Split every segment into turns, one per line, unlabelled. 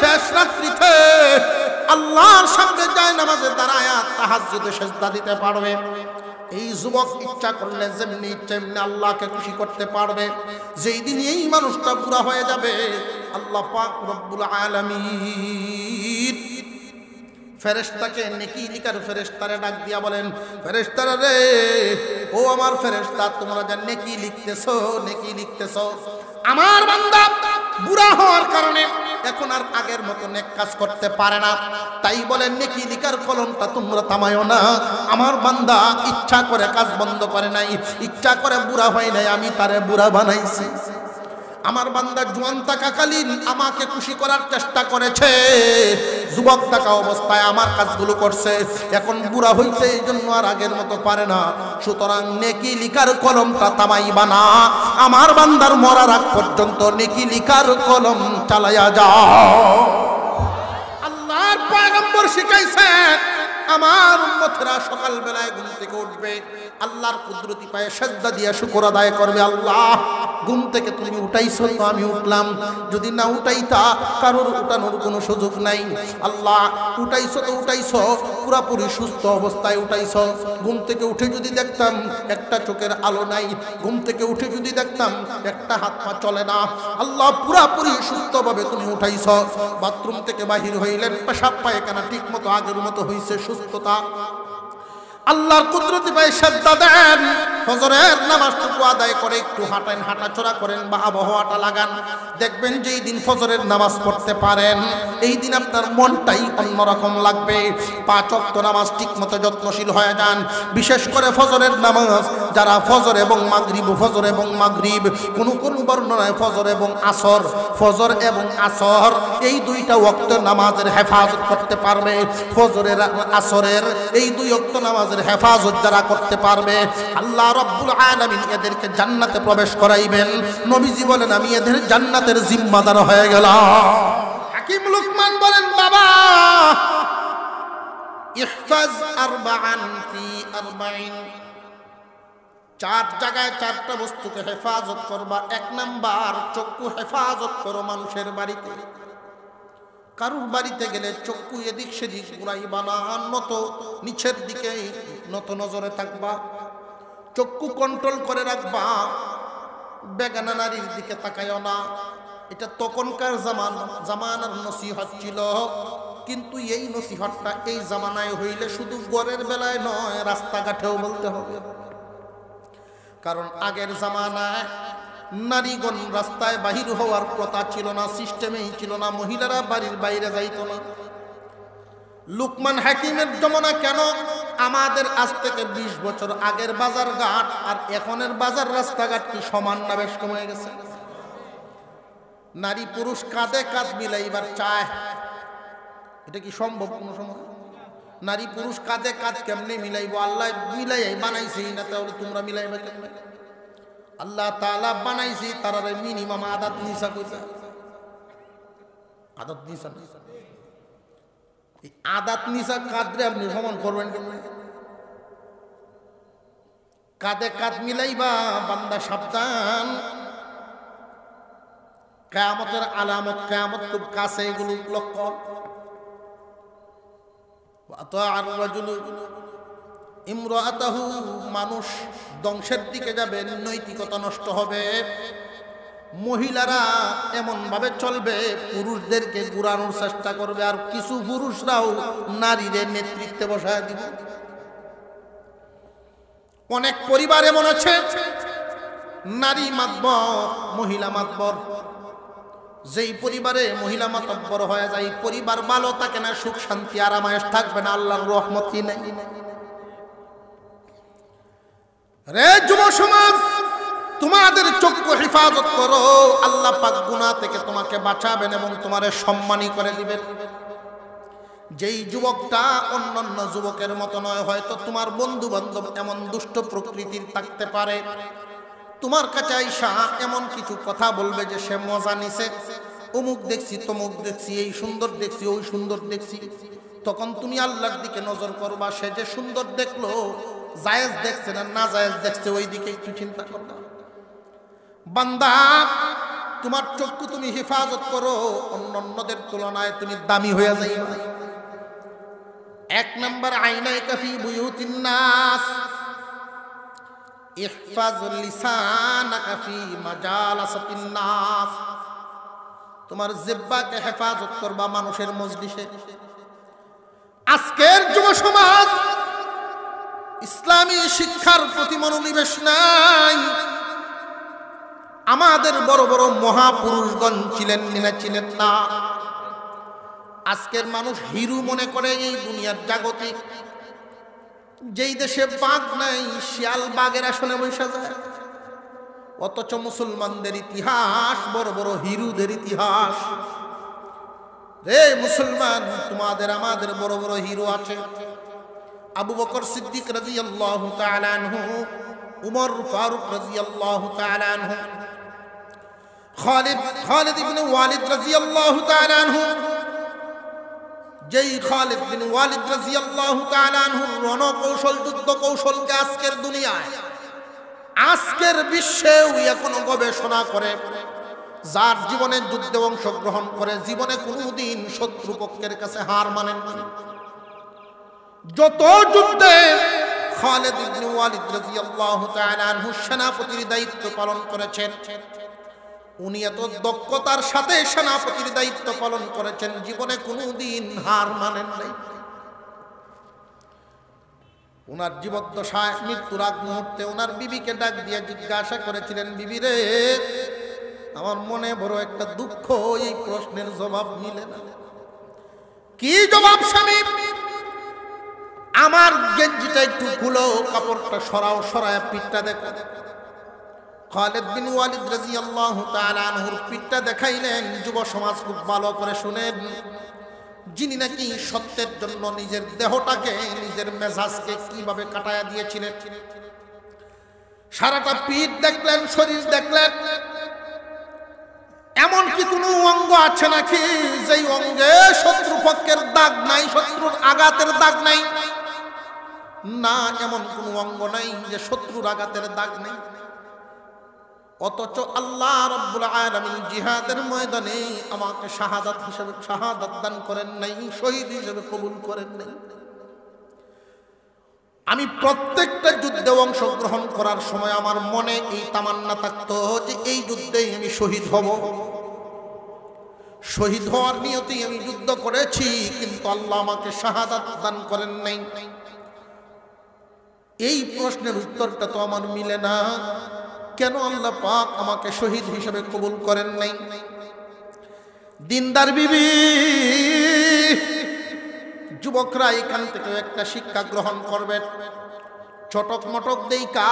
শেষ রাত্রিতে আল্লাহর সামনে যায় নামাজে দাঁড়ায় তাহাজ্জুদে সেজদা দিতে পারবে এই যুবক ইচ্ছা করলে যেমনি ইচ্ছা এমনি আল্লাহকে খুশি করতে পারবে যেই দিন এই মানুষটা পুরা হয়ে যাবে আল্লাহ পাক রব্বুল আলামিন ফেরেশতাকে নেকি লিকার ফেরেশতারে ডাক দিয়া বলেন ফেরেশতারা রে ও আমার ফেরেশতা তোমরা যা নেকি লিখতেছো নেকি লিখতেছো আমার বান্দা বুড়া হওয়ার কারণে এখন আর আগের মতো নেক কাজ করতে পারে না তাই বলে নেকি লিকার কলমটা তোমরা থামায়ো না আমার বান্দা ইচ্ছা করে কাজ বন্ধ করে নাই ইচ্ছা করে বুড়া হয় নাই আমি তারে বুড়া বানাইছি আমার বান্দা জোয়ান থাকাকালীন আমাকে খুশি করার চেষ্টা করেছে যুবক থাকা অবস্থায় আমার কাজগুলো করছে এখন বুড়া হইছে এই জন্য আর আগের মতো পারে না সুতরাং নেকি লিখার কলমটা তামাই না আমার বান্দার মরার আগ পর্যন্ত নেকি লিখার কলম চালাইয়া যাও আল্লাহর পয়গম্বর শিখাইছেন আমার উন্মতেরা সকাল বেলায় ঘুম থেকে উঠবে আল্লাহর কুদরতি পায়ে সাজদা দিয়া শুকর আদায় করবে আল্লাহ ঘুম থেকে তুমি উঠাইছো তো আমি উঠলাম যদি না উঠাইতা কারোর উঠানোর কোনো সুযোগ নাই আল্লাহ উঠাইছো তো উঠাইছো পুরাপুরি সুস্থ অবস্থায় উঠাইছো ঘুম থেকে উঠে যদি দেখতাম একটা চোখের আলো নাই ঘুম থেকে উঠে যদি দেখতাম একটা হাত পা চলে না আল্লাহ পুরাপুরি সুস্থভাবে তুমি উঠাইছ বাথরুম থেকে বাহির হইলেন পেশাব পায়খানা ঠিক মতো আগের মতো হয়েছে সুস্থতা আল্লাহর কুদরতি পায়ে সাদ্দা দেন ফজরের নামাজটুকু আদায় করে একটু হাঁটেন হাঁটাচড়া করেন বা আবহাওয়াটা লাগান দেখবেন যে এই দিন ফজরের নামাজ পড়তে পারেন এই দিন আপনার মনটাই অন্যরকম লাগবে পাঁচ অক্ত নামাজ মতো যত্নশীল হয়ে যান বিশেষ করে ফজরের নামাজ যারা ফজর এবং মাগরিব ফজর এবং মাগরিব কোন কোন বর্ণনায় ফজর এবং আসর ফজর এবং আসর এই দুইটা অক্ত নামাজের হেফাজত করতে পারবে ফজরের আসরের এই দুই অক্ত নামাজের হেফাজত যারা করতে পারবে আল্লাহ রব্বুল আলামিন এদেরকে জান্নাতে প্রবেশ করাইবেন নবীজি বলেন আমি এদের জান্নাতের জিম্মাদার হয়ে গেলাম হাকিম লুকমান বলেন বাবা ইহফাজ আরবাআন ফি আরবাইন চার জায়গায় চারটা বস্তুকে হেফাজত করবা এক নাম্বার চক্ষু হেফাজত করো মানুষের বাড়িতে কারুর বাড়িতে গেলে চক্ষু এদিক সেদিক ঘুরাইবা না নত নিচের দিকে নত নজরে থাকবা চক্ষু কন্ট্রোল করে রাখবা বেগানা নারীর দিকে তাকায় না এটা তখনকার জামান জামানার নসিহত ছিল কিন্তু এই নসিহতটা এই জামানায় হইলে শুধু গড়ের বেলায় নয় রাস্তাঘাটেও বলতে হবে কারণ আগের জামানায় নারীগণ রাস্তায় বাহির হওয়ার প্রথা ছিল না সিস্টেমেই ছিল না মহিলারা বাড়ির বাইরে যাইত না লুকমান হাকিমের জমানা কেন আমাদের আজ থেকে ২০ বছর আগের বাজার ঘাট আর এখনের বাজার রাস্তাঘাট কি সমান না বেশ কমে গেছে নারী পুরুষ কাঁধে কাঁধ মিলাইবার চায় এটা কি সম্ভব কোনো সময় নারী পুরুষ কাঁধে কাঁধ কেমনে মিলাইবো আল্লাহ মিলাই বানাইছি না তাহলে তোমরা মিলাইবে কেমনে আল্লাহ তালা বানাইছি তারা মিনিমাম আদাত নিশা কইসা আদাত নিশা নিশা আদাত নিশা কাঁদরে আপনি ভ্রমণ করবেন কেমন কাঁধে কাঁধ মিলাইবা বান্দা সাবধান কায়ামতের আলামত কেয়ামত খুব কাছে এগুলো লক্ষ্য ইমরাতাহু মানুষ ধ্বংসের দিকে যাবে নৈতিকতা নষ্ট হবে মহিলারা এমনভাবে চলবে পুরুষদেরকে ঘুরানোর চেষ্টা করবে আর কিছু পুরুষরাও নারীদের নেতৃত্বে বসায় দিবে অনেক পরিবার এমন আছে নারী মাতবর মহিলা মাতবর যেই পরিবারে মহিলা মাতব্বর হয়ে যায় পরিবার ভালো থাকে না সুখ শান্তি আরামায়স থাকবে না আল্লাহর রহমতি নেই রে যুব সমাজ তোমাদের চক্ষু হেফাজত করো আল্লাহ পাক গুনা থেকে তোমাকে বাঁচাবেন এবং তোমারে সম্মানী করে দিবেন যেই যুবকটা অন্যান্য যুবকের মতো নয় হয়তো তোমার বন্ধু বান্ধব এমন দুষ্ট প্রকৃতির থাকতে পারে তোমার কাছে আইসা এমন কিছু কথা বলবে যে সে মজা নিছে অমুক দেখছি তমুক দেখছি এই সুন্দর দেখছি ওই সুন্দর দেখছি তখন তুমি আল্লাহর দিকে নজর করবা সে যে সুন্দর দেখলো জায়েজ দেখছে না না জায়েজ দেখছে ওই দিকে একটু চিন্তা করবা বান্দা তোমার চক্ষু তুমি হেফাজত করো অন্যদের তুলনায় তুমি দামি হয়ে যাইবা এক নম্বর আইনাই কাফি বুয়ুতিন্নাস ইহফাজুল লিসানা কাফি মাজালাসাতিন্নাস তোমার জিব্বাকে হেফাজত করবা মানুষের মজলিসে আজকের যুব সমাজ ইসলামী শিক্ষার প্রতি মনোনিবেশ নাই আমাদের বড় বড় মহাপুরুষগণ ছিলেন না ছিলেন না আজকের মানুষ হিরু মনে করে এই দুনিয়ার জাগতিক যেই দেশে বাঘ নাই শিয়াল বাঘের আসনে বৈশা যায় অথচ মুসলমানদের ইতিহাস বড় বড় হিরুদের ইতিহাস রে মুসলমান তোমাদের আমাদের বড় বড় হিরো আছে আবু বকর সিদ্দিক রাজি আল্লাহ উমর ফারুক রাজি আল্লাহ খালিদ খালিদ ইবনে ওয়ালিদ রাদিয়াল্লাহু তাআলা আনহু যেই খালিদ বিন ওয়ালিদ রাদিয়াল্লাহু তাআলা আনহু রণকৌশল যুদ্ধ কৌশলকে আজকের দুনিয়ায় আজকের বিশ্বেও এখনো গবেষণা করে যার জীবনে যুদ্ধে অংশগ্রহণ করে জীবনে কোনোদিন শত্রুপক্ষের কাছে হার মানেন না যত যুদ্ধে খালেদ ইবনে ওয়ালিদ রাদিয়াল্লাহু তাআলা আনহু সেনাপতির দায়িত্ব পালন করেছেন উনি এত দক্ষতার সাথে সেনাপতির দায়িত্ব পালন করেছেন জীবনে কোনো দিন হার মানেন নাই ওনার জীবদ্দশায় মৃত্যুর আগ মুহূর্তে ওনার বিবিকে ডাক দিয়ে জিজ্ঞাসা করেছিলেন বিবি রে আমার মনে বড় একটা দুঃখ এই প্রশ্নের জবাব নিলেন না কি জবাব স্বামী আমার গেঞ্জিটা একটু খুলো কাপড়টা সরাও সরায় পিঠটা দেখো দেখো খালেদ বিন ওয়ালিদ রাজি আল্লাহ তালুর পিঠটা দেখাইলেন যুব সমাজ খুব ভালো করে শুনেন যিনি নাকি সত্যের জন্য নিজের দেহটাকে নিজের মেজাজকে কিভাবে কাটায়া দিয়েছিলেন সারাটা পিঠ দেখলেন শরীর দেখলেন এমন কি কোনো অঙ্গ আছে নাকি যেই অঙ্গে শত্রুপক্ষের দাগ নাই শত্রুর আঘাতের দাগ নাই না এমন কোনো অঙ্গ নাই যে শত্রুর আঘাতের দাগ নাই অথচ আল্লাহ রব্বুল আলমিন জিহাদের ময়দানে আমাকে শাহাদাত হিসেবে শাহাদাত দান করেন নাই শহীদ হিসেবে কবুল করেন নাই আমি প্রত্যেকটা যুদ্ধে অংশগ্রহণ করার সময় আমার মনে এই তামান্না থাকতো যে এই যুদ্ধেই আমি শহীদ হব শহীদ হওয়ার নিয়তেই আমি যুদ্ধ করেছি কিন্তু আল্লাহ আমাকে শাহাদাত দান করেন নাই এই প্রশ্নের উত্তরটা তো আমার মিলে না কেন আল্লাহ পাক আমাকে শহীদ হিসেবে কবুল করেন নাই দিনদার বিবি যুবকরা এখান থেকে একটা শিক্ষা গ্রহণ করবেন ছটক মটক দেই কা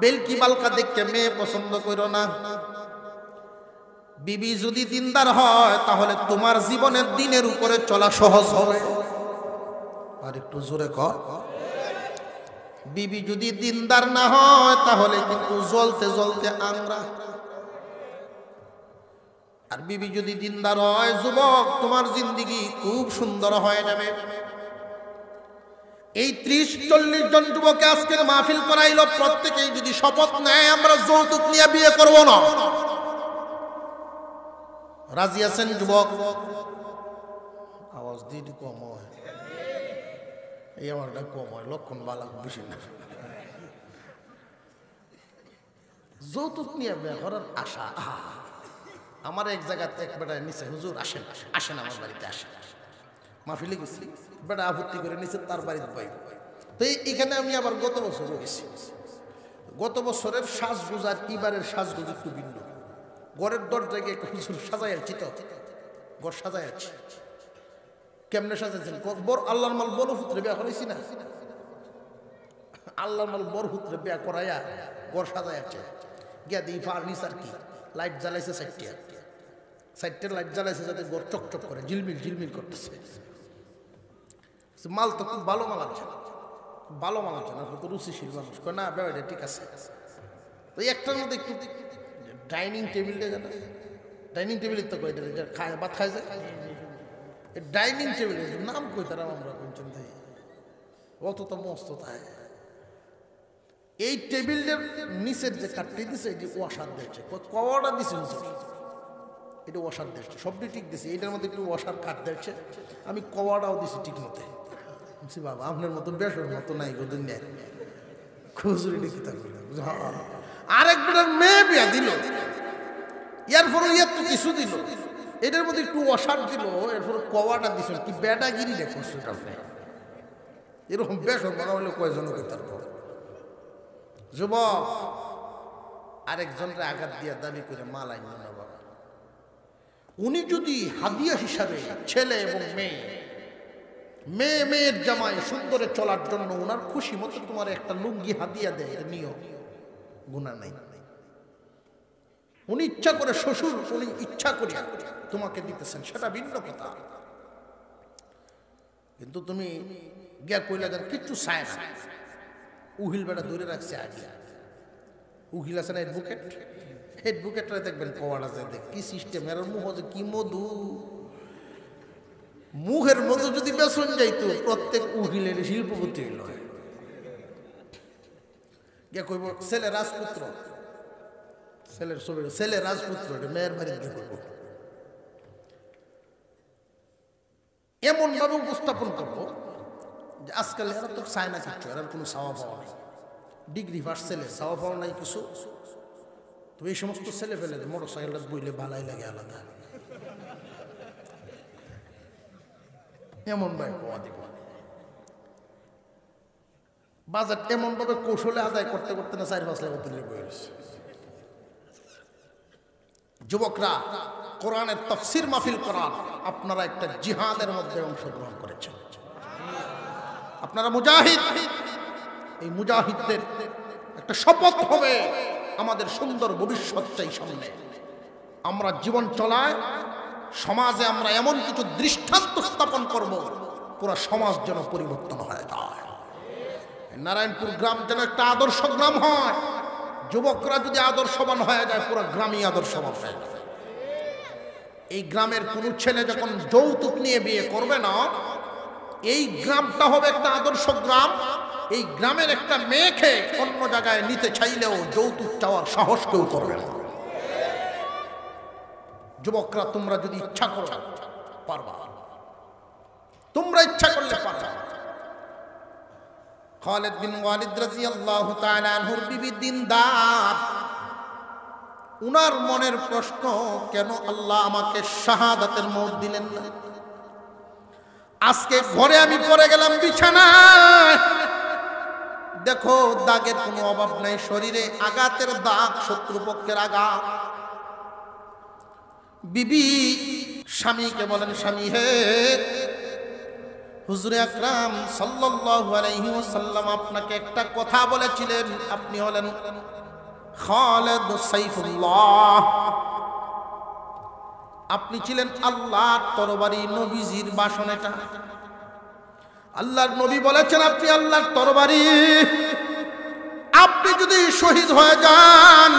বেলকি বালকা দেখতে মেয়ে পছন্দ করো না বিবি যদি দিনদার হয় তাহলে তোমার জীবনের দিনের উপরে চলা সহজ হবে আর একটু জোরে কর বিবি যদি দিনদার না হয় তাহলে কিন্তু জ্বলতে জ্বলতে আমরা আর বিবি যদি দিনদার হয় যুবক তোমার জিন্দিগি খুব সুন্দর হয়ে যাবে এই ত্রিশ চল্লিশ জন যুবক আজকের মাহফিল করাইল প্রত্যেকেই যদি শপথ নেয় আমরা যৌতুক নিয়ে বিয়ে করব না রাজি আছেন যুবক আওয়াজ দিয়ে কম এই আমারটা কম হয় লক্ষণ বালা বেশি না যৌতুক নিয়ে ব্যবহারের আশা আমার এক জায়গাতে এক বেটায় নিচে হুজুর আসেন আসেন আমার বাড়িতে আসেন মাফিলে গেছি বেটা আপত্তি করে নিচে তার বাড়িতে পাই তো এখানে আমি আবার গত বছর গেছি গত বছরের সাজগোজ আর এবারের সাজগোজ একটু ভিন্ন ঘরের দরজাকে হুজুর সাজাই আছি তো ঘর সাজাই আছি কেমনে সাজাইছেন বড় আল্লাহর মাল বড় সূত্রে বিয়া করাইছি না আল্লাহর মাল বড় সূত্রে বিয়া করাইয়া গড় সাজাইছে গিয়া দিই ফার্নিচার কি লাইট জ্বালাইছে সাইটটিয়া সাইটটির লাইট জ্বালাইছে যাতে চক চকচক করে ঝিলমিল ঝিলমিল করতেছে মাল তো খুব ভালো মাল আছে ভালো মাল আছে না তো রুচিশীল মানুষ কয় না ব্যাপারটা ঠিক আছে তো একটার মধ্যে একটু ডাইনিং টেবিলটা যেটা ডাইনিং টেবিলের তো দেবে খায় ভাত খায় যায় ডাইনিং টেবিল নাম কই তারা আমরা কোনছেন তাই অত তো মস্ত তাই এই টেবিলের নিচের যে কাটটি দিছে এটি ওয়াশার দিচ্ছে কওয়াটা দিছে এটা ওয়াশার দিচ্ছে সবটি ঠিক দিছে এটার মধ্যে একটু ওয়াশার কাট দিচ্ছে আমি কওয়াটাও দিছি ঠিক মতে বুঝছি বাবা আপনার মতো বেসর মতো নাই গোদিন নেই খুচুরি নাকি তার আরেক বেটার মেয়ে বিয়া দিল ইয়ার পরে ইয়ার তো কিছু দিল এটার মধ্যে একটু অসার দিল এরপরে কওয়াটা দিস কি বেটাগিরি দেখো সেটা এরকম বেশ করা হলে কয়জন বিতর্ক যুবক আরেকজনরে আঘাত দিয়া দাবি করে মালাই না বাবা উনি যদি হাদিয়া হিসাবে ছেলে এবং মেয়ে মেয়ে মেয়ের জামায় সুন্দরে চলার জন্য ওনার খুশি মতো তোমার একটা লুঙ্গি হাদিয়া দেয় নিও গুণা নাই উনি ইচ্ছা করে শ্বশুর উনি ইচ্ছা করিয়া তোমাকে দিতেছেন সেটা ভিন্ন কথা কিন্তু তুমি গিয়া কইলে যান কিচ্ছু চায় না উহিল বেড়া দূরে রাখছে আগে উহিল আছে না অ্যাডভোকেট অ্যাডভোকেটরা দেখবেন পাওয়াটা যায় দেখ কি সিস্টেম এর মুখ যে কি মধু মুখের মতো যদি বেসন যাইতো প্রত্যেক উহিলের শিল্পপতি হইল কে কইব ছেলে রাজপুত্র ছেলের ছবি ছেলে রাজপুত্র মেয়ের বাড়িতে করবো এমনভাবে উপস্থাপন করবো যে আজকাল এরা তো চায় না কিচ্ছু এর কোনো সাওয়া পাওয়া নাই ডিগ্রি ফার্স্ট ছেলে সাওয়া পাওয়া নাই কিছু তো এই সমস্ত ছেলে ফেলে মোটর সাইকেলটা বইলে ভালাই লাগে আলাদা এমন ভাই পাওয়া দিব বাজার এমনভাবে কৌশলে আদায় করতে করতে না চার পাঁচ লাখ বইলেছে যুবকরা কোরআনের তফসির মাহফিল কোরআন আপনারা একটা জিহাদের মধ্যে অংশগ্রহণ করেছেন আপনারা মুজাহিদ এই মুজাহিদদের একটা শপথ হবে আমাদের সুন্দর ভবিষ্যৎটাই সামনে আমরা জীবন চলায় সমাজে আমরা এমন কিছু দৃষ্টান্ত স্থাপন করব পুরো সমাজ যেন পরিবর্তন হয়ে যায় নারায়ণপুর গ্রাম যেন একটা আদর্শ গ্রাম হয় যুবকরা যদি আদর্শবান হয়ে যায় পুরো গ্রামই আদর্শবান হয়ে যায় এই গ্রামের কোনো ছেলে যখন যৌতুক নিয়ে বিয়ে করবে না এই গ্রামটা হবে একটা আদর্শ গ্রাম এই গ্রামের একটা মেয়েকে অন্য জায়গায় নিতে চাইলেও যৌতুক চাওয়ার সাহস কেউ করবে না যুবকরা তোমরা যদি ইচ্ছা করো পারবা তোমরা ইচ্ছা করলে পারবা খালেদ বিন ওয়ালিদ রাজি আল্লাহ তালাহুর বিবি দিনদার উনার মনের প্রশ্ন কেন আল্লাহ আমাকে শাহাদাতের মত দিলেন না আজকে ঘরে আমি পড়ে গেলাম বিছানায় দেখো দাগের কোনো অভাব নাই শরীরে আঘাতের দাগ শত্রুপক্ষের আঘাত বিবি স্বামীকে বলেন স্বামী হে হুজুরে আকরাম সাল্লাল্লাহু আলাইহি ওয়াসাল্লাম আপনাকে একটা কথা বলেছিলেন আপনি হলেন খালেদ সাইফুল্লাহ আপনি ছিলেন আল্লাহর তরবারি নবীজির বাসন এটা আল্লাহর নবী বলেছেন আপনি আল্লাহর তরবারি আপনি যদি শহীদ হয়ে যান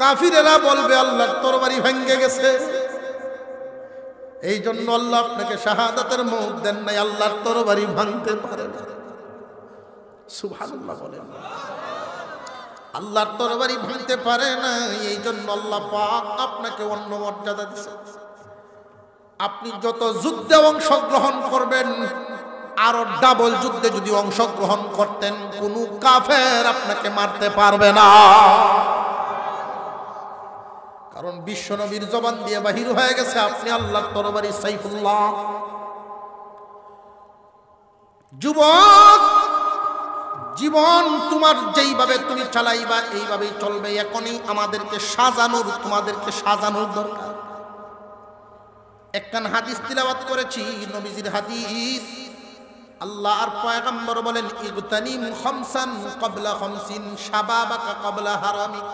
কাফিরেরা বলবে আল্লাহর তরবারি ভেঙ্গে গেছে এই জন্য আল্লাহ আপনাকে শাহাদাতের মুখ দেন নাই আল্লাহর তরবারি ভাঙতে পারে না সুভানুল্লাহ বলেন আল্লাহর তরবারি ভাঙতে পারে না এই জন্য আল্লাহ পাক আপনাকে অন্য মর্যাদা দিচ্ছে আপনি যত যুদ্ধে অংশগ্রহণ করবেন আরো ডাবল যুদ্ধে যদি অংশগ্রহণ করতেন কোনো কাফের আপনাকে মারতে পারবে না কারণ বিশ্বনবীর জবান দিয়ে বাহির হয়ে গেছে আপনি আল্লাহ তরবারি সাইফুল্লাহ যুবক জীবন তোমার যেইভাবে তুমি চালাইবা এইভাবেই চলবে এখনই আমাদেরকে সাজানোর তোমাদেরকে সাজানোর দরকার একখান হাদিস তিলাবাত করেছি নবীজির হাদিস আল্লাহ আর পয়গম্বর বলেন ইগতানিম খমসান কবলা খমসিন শাবাবাকা কবলা হারামিক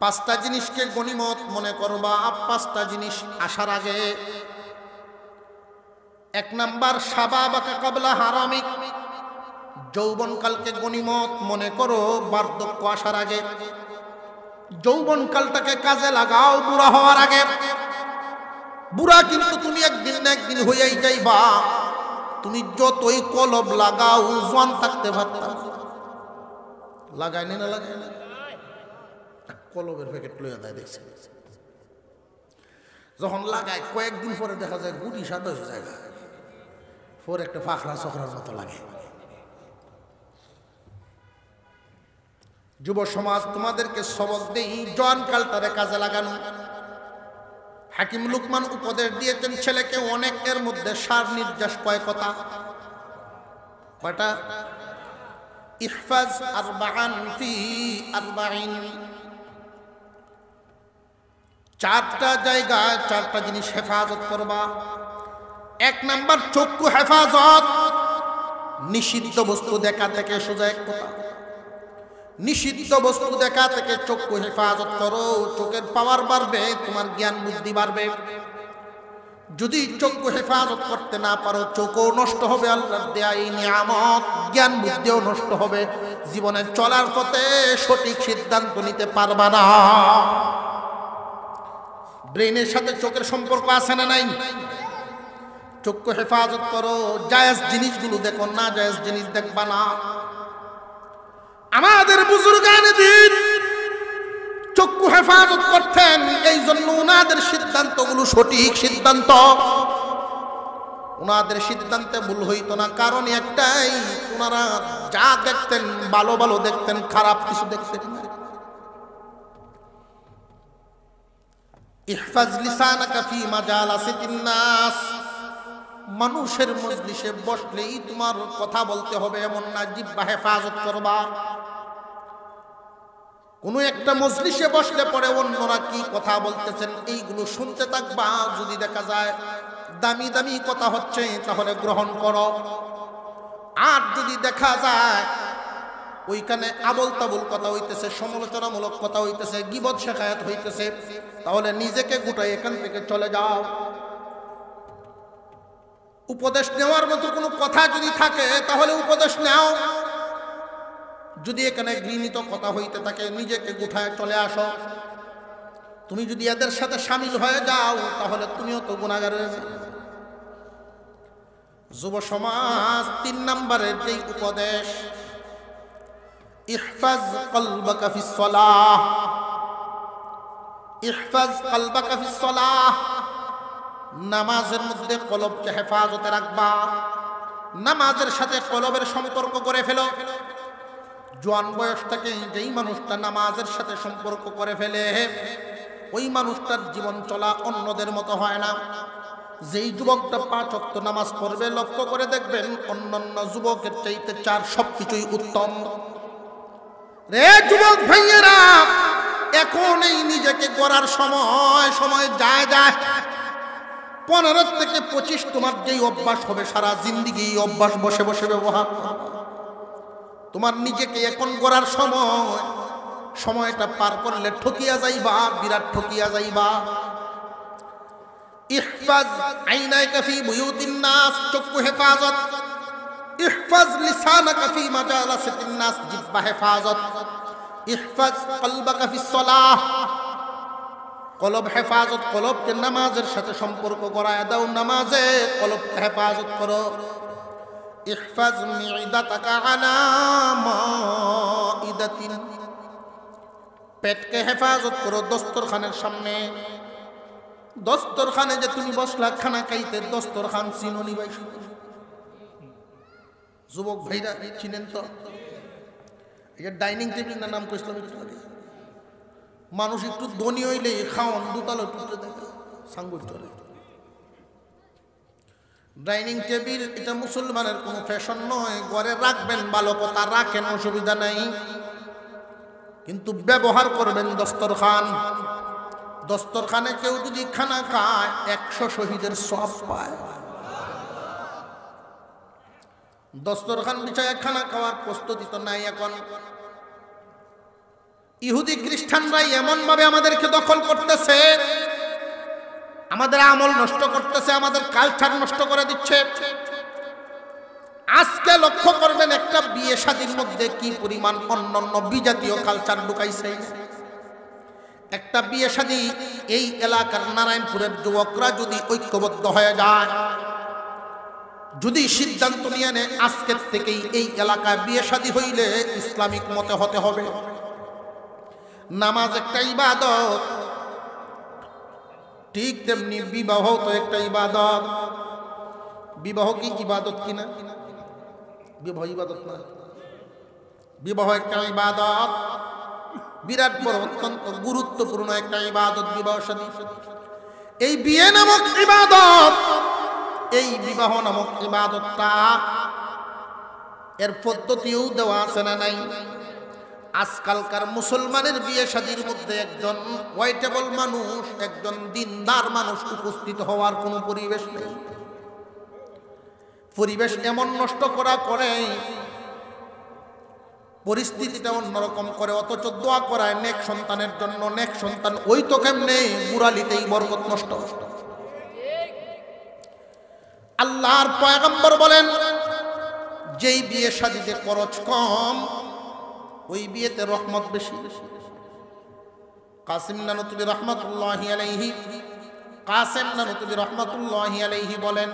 পাঁচটা জিনিসকে গণিমত মনে করবা পাঁচটা জিনিস আসার আগে এক নাম্বার সাবা বা কাবলা হারামিক যৌবনকালকে গণিমত মনে করো বার্ধক্য আসার আগে যৌবনকালটাকে কাজে লাগাও বুড়া হওয়ার আগে বুড়া কিন্তু তুমি একদিন না একদিন হইয়াই যাইবা তুমি যতই কলব লাগাও জোয়ান থাকতে পারতাম লাগাইনি না লাগাই না কলমের প্যাকেট লইয়া দেয় দেখছে যখন লাগায় কয়েকদিন পরে দেখা যায় গুটি সাদা হয়ে যায় পরে একটা ফাঁকড়া চকড়ার মতো লাগে যুব সমাজ তোমাদেরকে সবক দেই জন কালটারে কাজে লাগানো হাকিম লুকমান উপদেশ দিয়েছেন ছেলেকে অনেকের মধ্যে সার নির্দেশ কয় কথা কয়টা ইহফাজ আর বাহান আর বাহিনী চারটা জায়গায় চারটা জিনিস হেফাজত করবা এক নাম্বার চক্ষু হেফাজত নিষিদ্ধ বস্তু দেখা থেকে সোজা এক কথা নিষিদ্ধ বস্তু দেখা থেকে চক্ষু হেফাজত করো চোখের পাওয়ার বাড়বে তোমার জ্ঞান বুদ্ধি বাড়বে যদি চক্ষু হেফাজত করতে না পারো চোখও নষ্ট হবে আল্লাহ দেয়া এই জ্ঞান বুদ্ধিও নষ্ট হবে জীবনে চলার পথে সঠিক সিদ্ধান্ত নিতে পারবা না ব্রেনের সাথে চোখের সম্পর্ক আছে না নাই চক্ষু হেফাজত করো জায়েজ জিনিসগুলো দেখো না জায়েজ জিনিস দেখবা না আমাদের বুজুর্গ দিন চক্ষু হেফাজত করতেন এই জন্য ওনাদের সিদ্ধান্তগুলো সঠিক সিদ্ধান্ত ওনাদের সিদ্ধান্তে ভুল হইতো না কারণ একটাই ওনারা যা দেখতেন ভালো ভালো দেখতেন খারাপ কিছু দেখতেন না ইহফাজ লিসানাকা ফি মাজালাসিতিন নাস মানুষের মজলিসে বসলেই তোমার কথা বলতে হবে এমন না জিব্বা হেফাজত করবা কোনো একটা মজলিসে বসলে পরে অন্যরা কি কথা বলতেছেন এইগুলো শুনতে থাকবা যদি দেখা যায় দামি দামি কথা হচ্ছে তাহলে গ্রহণ করো আর যদি দেখা যায় ওইখানে আবল তাবুল কথা হইতেছে সমালোচনামূলক কথা হইতেছে গিবদ শেখায়ত হইতেছে তাহলে নিজেকে গোটাই এখান থেকে চলে যাও উপদেশ নেওয়ার মতো কোনো কথা যদি থাকে তাহলে উপদেশ নেও যদি এখানে ঘৃণিত কথা হইতে থাকে নিজেকে গুঠায় চলে আস তুমি যদি এদের সাথে সামিল হয়ে যাও তাহলে তুমিও তো গুণাগারে যুব সমাজ তিন নম্বরের যে উপদেশ ইহফাজ কলবাকা ফিস সালাহ ইহফাজ কালবা কাফি সলাহ নামাজের মধ্যে কলবকে হেফাজতে রাখবা নামাজের সাথে কলবের সম্পর্ক করে ফেলো জোয়ান বয়স থেকে যেই মানুষটা নামাজের সাথে সম্পর্ক করে ফেলে ওই মানুষটার জীবন চলা অন্যদের মতো হয় না যেই যুবকটা পাঁচ অক্ত নামাজ পড়বে লক্ষ্য করে দেখবেন অন্যান্য যুবকের চাইতে চার সব কিছুই উত্তম রে যুবক ভাইয়েরা এখন এই নিজেকে গড়ার সময় সময় যায় যায় পনেরো থেকে পঁচিশ তোমার যেই অভ্যাস হবে সারা জিন্দিগি অভ্যাস বসে বসে ব্যবহার তোমার নিজেকে এখন গড়ার সময় সময়টা পার করলে ঠকিয়া যাইবা বিরাট ঠকিয়া যাইবা ইহফাজ আইনায় কাফি বুয়ুতিন নাস চক্ষু হেফাজত ইহফাজ লিসানা কাফি মাজালাসিতিন নাস জিহ্বা হেফাজত ইহফাজ কলবাকা ফিসসালাহ কলব হেফাজত কলবকে নামাজের সাথে সম্পর্ক করায় দাও নামাজে কলবকে হেফাজত করো ইহফাজ মিদাতাকা আলা পেটকে হেফাজত করো দস্তরখানের সামনে দস্তরখানে যে তুমি বসলা খানা খাইতে দস্তরখান চিনো নিবাই যুবক ভাইরা চিনেন তো এটা ডাইনিং টেবিল না নাম কইছিলাম একটু আগে মানুষ একটু ধনী হইলে খাওয়ান দুতাল টুকরে সাঙ্গুর চলে ডাইনিং টেবিল এটা মুসলমানের কোনো ফ্যাশন নয় ঘরে রাখবেন ভালো কথা রাখেন অসুবিধা নাই কিন্তু ব্যবহার করবেন দস্তরখান দস্তরখানে কেউ যদি খানা খায় একশো শহীদের সব পায় দস্তরখান বিষয়ে খানা খাওয়ার প্রস্তুতি তো নাই এখন ইহুদি খ্রিস্টানরাই এমনভাবে আমাদেরকে দখল করতেছে আমাদের আমল নষ্ট করতেছে আমাদের কালচার নষ্ট করে দিচ্ছে আজকে লক্ষ্য করবেন একটা বিয়ে শাদির মধ্যে কি পরিমাণ অন্যান্য বিজাতীয় কালচার ঢুকাইছে একটা বিয়ে শাদি এই এলাকার নারায়ণপুরের যুবকরা যদি ঐক্যবদ্ধ হয়ে যায় যদি সিদ্ধান্ত নিয়ে নেয় আজকের থেকেই এই এলাকায় বিয়ে শাদি হইলে ইসলামিক মতে হতে হবে নামাজ একটা ইবাদত ঠিক তেমনি বিবাহ তো একটা ইবাদত বিবাহ কি ইবাদত কিনা বিবাহ ইবাদত না বিবাহ একটা ইবাদত বিরাট বড় অত্যন্ত গুরুত্বপূর্ণ একটা ইবাদত বিবাহ এই বিয়ে নামক ইবাদত এই বিবাহ নামক ইবাদতটা এর পদ্ধতিও দেওয়া আছে না নাই আজকালকার মুসলমানের বিয়ে শাদির মধ্যে একজন ওয়াইটেবল মানুষ একজন দিনদার মানুষ উপস্থিত হওয়ার কোনো পরিবেশ নেই পরিবেশ এমন নষ্ট করা করে পরিস্থিতিটা অন্যরকম করে অথচ দোয়া করায় নেক সন্তানের জন্য নেক সন্তান ওই তো কেমনে মুরালিতেই বরকত নষ্ট আল্লাহর পয়গম্বর বলেন যেই বিয়ে শাদিতে খরচ কম ওই বিয়েতে রহমত বেশি কাসিম নানুতুবি রহমতুল্লাহি আলাইহি কাসেম নানুতুবি রহমতুল্লাহি আলাইহি বলেন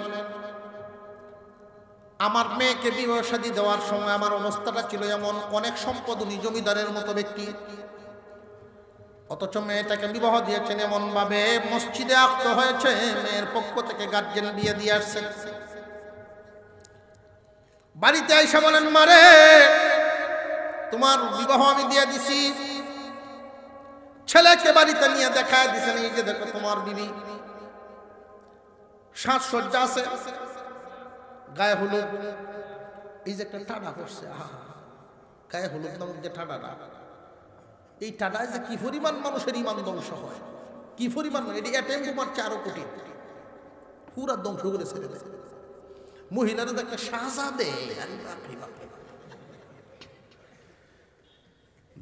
আমার মেয়েকে বিবাহসাদী দেওয়ার সময় আমার অবস্থাটা ছিল এমন অনেক সম্পদ উনি জমিদারের মতো ব্যক্তি অথচ মেয়েটাকে বিবাহ দিয়েছেন এমনভাবে মসজিদে আক্ত হয়েছে মেয়ের পক্ষ থেকে গার্জেন বিয়ে দিয়ে আসছে বাড়িতে আইসা বলেন মারে তোমার বিবাহ আমি দিয়ে দিছি ছেলেকে বাড়িতে নিয়ে দেখা দিছে এই যে দেখো তোমার বিবি সাজসজ্জা আছে গায়ে হলো এই যে একটা টাডা করছে গায়ে হলো একদম যে টাডাটা এই টাডায় যে কি পরিমাণ মানুষের ইমান ধ্বংস হয় কি পরিমাণ মানে, এটি অ্যাটেম্প তোমার চারো কোটি পুরা ধ্বংস করে ছেড়ে দেয় মহিলারা একটা সাজা দেয়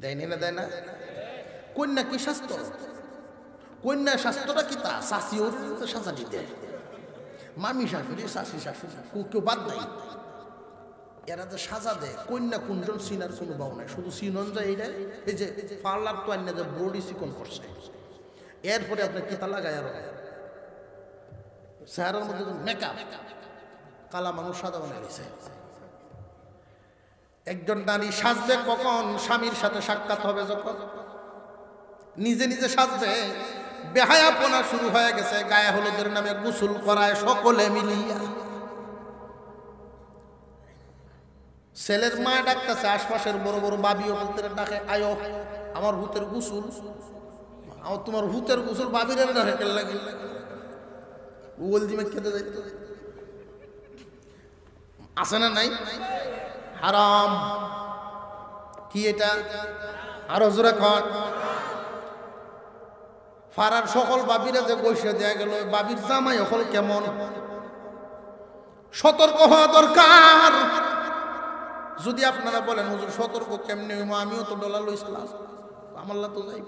দেয়নি না দেয় না কন্যা কি স্বাস্থ্য কন্যা স্বাস্থ্যটা কি তা শাশি ও শাসাটি দেয় মামি শাশুড়ি শাশি শাশুড়ি কেউ বাদ দেয় এরা যে সাজা দেয় কন্যা কুঞ্জন সিনার কোনো বাউ নাই শুধু সিনন যায় এইটা এই যে পার্লার তো আন্য যে বডি চিকন করছে এরপরে আপনার কেতা লাগায় আরো চেহারার মধ্যে মেকআপ কালা মানুষ সাদা বানাই একজন নারী সাজবে কখন স্বামীর সাথে সাক্ষাৎ হবে যখন নিজে নিজে সাজবে বেহায়াপনা শুরু হয়ে গেছে গায়ে হলুদের নামে গুসুল করায় সকলে মিলিয়া ছেলের মা ডাকতেছে আশপাশের বড় বড় বাবিও বলতে ডাকে আয়ো আমার হুতের গুসুল আমার তোমার হুতের গুসুল বাবির ডাকে লাগে ওল দিমে খেতে যাইতো আছে না নাই হারাম কি এটা আরো জোরে কর ফারার সকল বাবিরা যে বসে দেয়া গেল বাবির জামাই সকল কেমন সতর্ক হওয়া দরকার যদি আপনারা বলেন হুজুর সতর্ক কেমনি আমিও তো ডলাল লইছিলাম আমার তো যাইব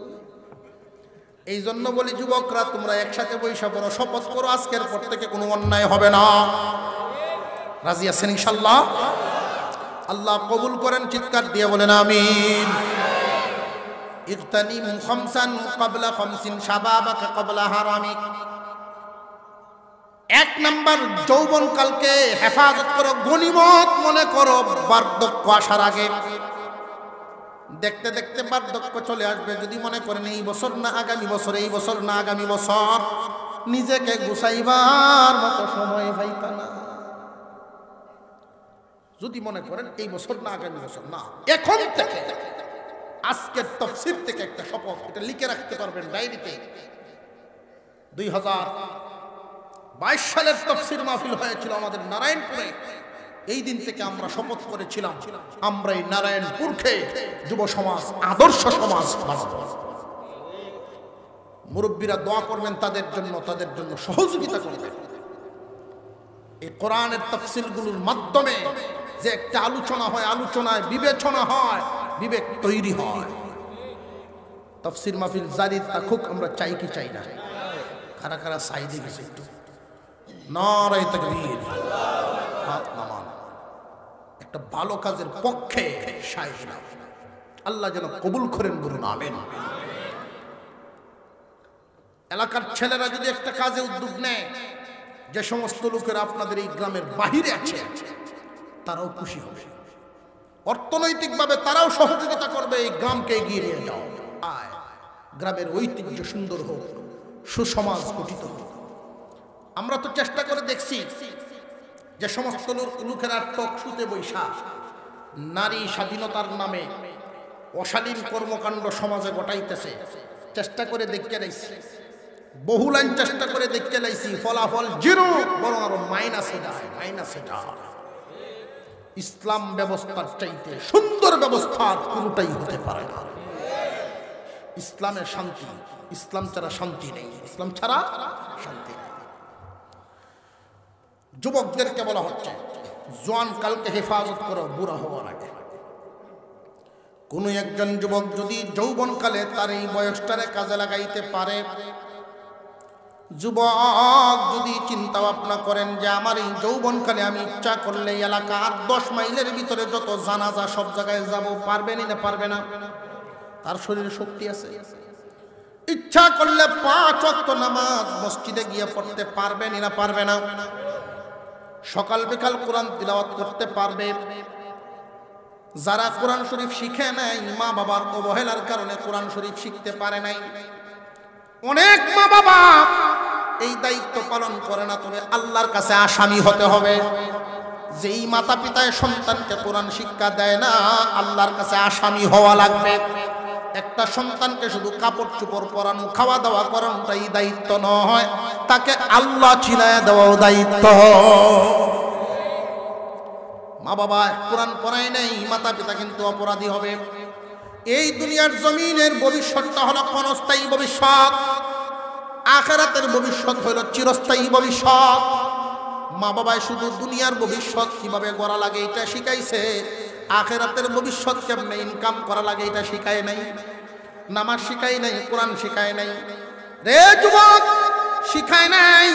এই জন্য বলি যুবকরা তোমরা একসাথে বৈশা পড়ো শপথ করো আজকের পর থেকে কোনো অন্যায় হবে না রাজি আছেন ইনশাল্লাহ আল্লাহ কবুল করেন চিৎকার দিয়ে বলেন আমিন এক হেফাজত মনে আগে দেখতে দেখতে বার্ধক্য চলে আসবে যদি মনে করেন এই বছর না আগামী বছর এই বছর না আগামী বছর নিজেকে গুছাইবার মতো সময় ভাইতানা যদি মনে করেন এই বছর না আগামী বছর না এখন থেকে আজকের তফসির থেকে একটা শপথ এটা লিখে রাখতে পারবেন ডায়েরিতে দুই হাজার বাইশ সালের তফসির মাহফিল হয়েছিল আমাদের নারায়ণপুরে এই দিন থেকে আমরা শপথ করেছিলাম আমরা এই নারায়ণপুরকে যুব সমাজ আদর্শ সমাজ মুরব্বীরা দোয়া করবেন তাদের জন্য তাদের জন্য সহযোগিতা করবেন এই কোরআনের তফসিলগুলোর মাধ্যমে যে একটা আলোচনা হয় আলোচনায় বিবেচনা হয় বিবেক তৈরি হয় তফসির মাহফিল জারি খুব আমরা চাই কি চাই না কারা কারা সাই দেখেছে একটু নারায় তকবীর হাত নামান একটা ভালো কাজের পক্ষে সাইজ দিলাম আল্লাহ যেন কবুল করেন বলুন আমেন এলাকার ছেলেরা যদি একটা কাজে উদ্যোগ নেয় যে সমস্ত লোকেরা আপনাদের এই গ্রামের বাহিরে আছে তারাও খুশি হবে অর্থনৈতিকভাবে তারাও সহযোগিতা করবে এই গ্রামকে এগিয়ে নিয়ে যাও আয় গ্রামের ঐতিহ্য সুন্দর হোক সুসমাজ গঠিত হোক আমরা তো চেষ্টা করে দেখছি যে সমস্ত লোকেরা টক সুতে বৈশাখ নারী স্বাধীনতার নামে অশালীন কর্মকাণ্ড সমাজে গটাইতেছে চেষ্টা করে দেখতে লাইছি বহু লাইন চেষ্টা করে দেখতে লাইছি ফলাফল জিরো বরং আরো মাইনাসে যায় মাইনাসে যায় ইসলাম ব্যবস্থার চাইতে সুন্দর ব্যবস্থা আর কোনোটাই হতে পারে না ইসলামের শান্তি ইসলাম ছাড়া শান্তি নেই ইসলাম ছাড়া শান্তি নেই যুবকদেরকে বলা হচ্ছে জোয়ান কালকে হেফাজত করো বুড়া হওয়ার আগে কোনো একজন যুবক যদি যৌবনকালে তার এই বয়সটারে কাজে লাগাইতে পারে যুবক যদি চিন্তা ভাবনা করেন যে আমার এই যৌবনকালে আমি ইচ্ছা করলে এলাকা আট দশ মাইলের ভিতরে যত জানাজা সব জায়গায় যাব পারবেনই না পারবে না তার শরীরে শক্তি আছে ইচ্ছা করলে পাঁচ অক্ত নামাজ মসজিদে গিয়ে পড়তে পারবেনই না পারবে না সকাল বিকাল কোরআন তিলাওয়াত করতে পারবে যারা কোরআন শরীফ শিখে নেয় মা বাবার অবহেলার কারণে কোরআন শরীফ শিখতে পারে নাই অনেক মা বাবা এই দায়িত্ব পালন করে না তবে আল্লাহর কাছে আসামি হতে হবে যেই মাতা পিতায় সন্তানকে কোরআন শিক্ষা দেয় না আল্লাহর কাছে আসামি হওয়া লাগবে একটা সন্তানকে শুধু কাপড় চোপড় পরানো খাওয়া দাওয়া করানোটাই দায়িত্ব নয় তাকে আল্লাহ চিনায় দেওয়াও দায়িত্ব মা বাবা কোরআন পড়ায় নেই মাতা পিতা কিন্তু অপরাধী হবে এই দুনিয়ার জমিনের ভবিষ্যৎটা হলো ক্ষণস্থায়ী ভবিষ্যৎ আখেরাতের ভবিষ্যৎ হলো চিরস্থায়ী ভবিষ্যৎ মা বাবায় শুধু দুনিয়ার ভবিষ্যৎ কিভাবে গড়া লাগে এটা শিখাইছে আখেরাতের ভবিষ্যৎ কেমনে ইনকাম করা লাগে এটা শিখায় নাই নামাজ শিখায় নাই কোরআন শিখায় নাই রে যুবক শিখায় নাই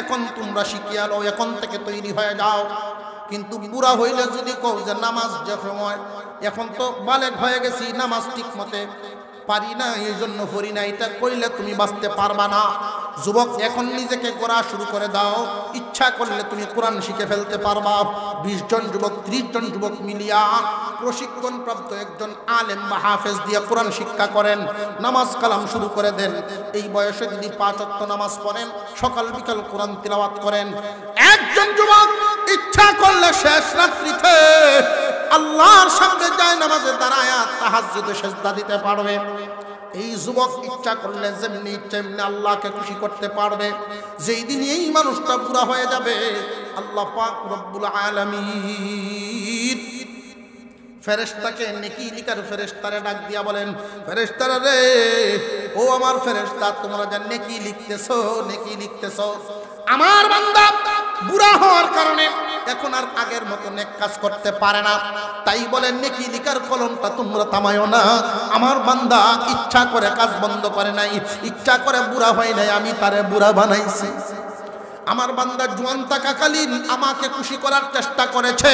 এখন তোমরা শিখিয়া লও এখন থেকে তৈরি হয়ে যাও কিন্তু বুড়া হইলে যদি কও যে নামাজ যে সময় এখন তো বালেক হয়ে গেছি নামাজ ঠিক মতে পারি না এই জন্য করি না এটা করলে তুমি বাঁচতে পারবা না যুবক এখন নিজেকে করা শুরু করে দাও ইচ্ছা করলে তুমি কোরআন শিখে ফেলতে পারবা বিশ জন যুবক ত্রিশ জন যুবক মিলিয়া প্রশিক্ষণপ্রাপ্ত একজন আলেম বা হাফেজ দিয়ে কোরআন শিক্ষা করেন নামাজ কালাম শুরু করে দেন এই বয়সে যদি পাঁচত্ব নামাজ পড়েন সকাল বিকাল কোরআন তিলাওয়াত করেন একজন যুবক ইচ্ছা করলে শেষ রাত্রিতে আল্লাহর সামনে যায় নামাজে দাঁড়ায় তাহাজ্জুদে সেজদা দিতে পারবে এই যুবক ইচ্ছা করলে যেমনি ইচ্ছা এমনি আল্লাহকে খুশি করতে পারবে যেই দিন এই মানুষটা বুড়া হয়ে যাবে আল্লাহ পাক রব্বুল আলামিন ফেরেশতাকে নেকি লিকার ফেরেশতারে ডাক দিয়া বলেন ফেরেশতারা রে ও আমার ফেরেশতা তোমরা যা নেকি লিখতেছো নেকি লিখতেছো আমার বান্দা বুড়া হওয়ার কারণে এখন আর আগের মতো নেক কাজ করতে পারে না তাই বলেন নেকি লিকার কলমটা তোমরা থামায়ো না আমার বান্দা ইচ্ছা করে কাজ বন্ধ করে নাই ইচ্ছা করে বুড়া হয় নাই আমি তারে বুড়া বানাইছি আমার বান্দা জোয়ান থাকাকালীন আমাকে খুশি করার চেষ্টা করেছে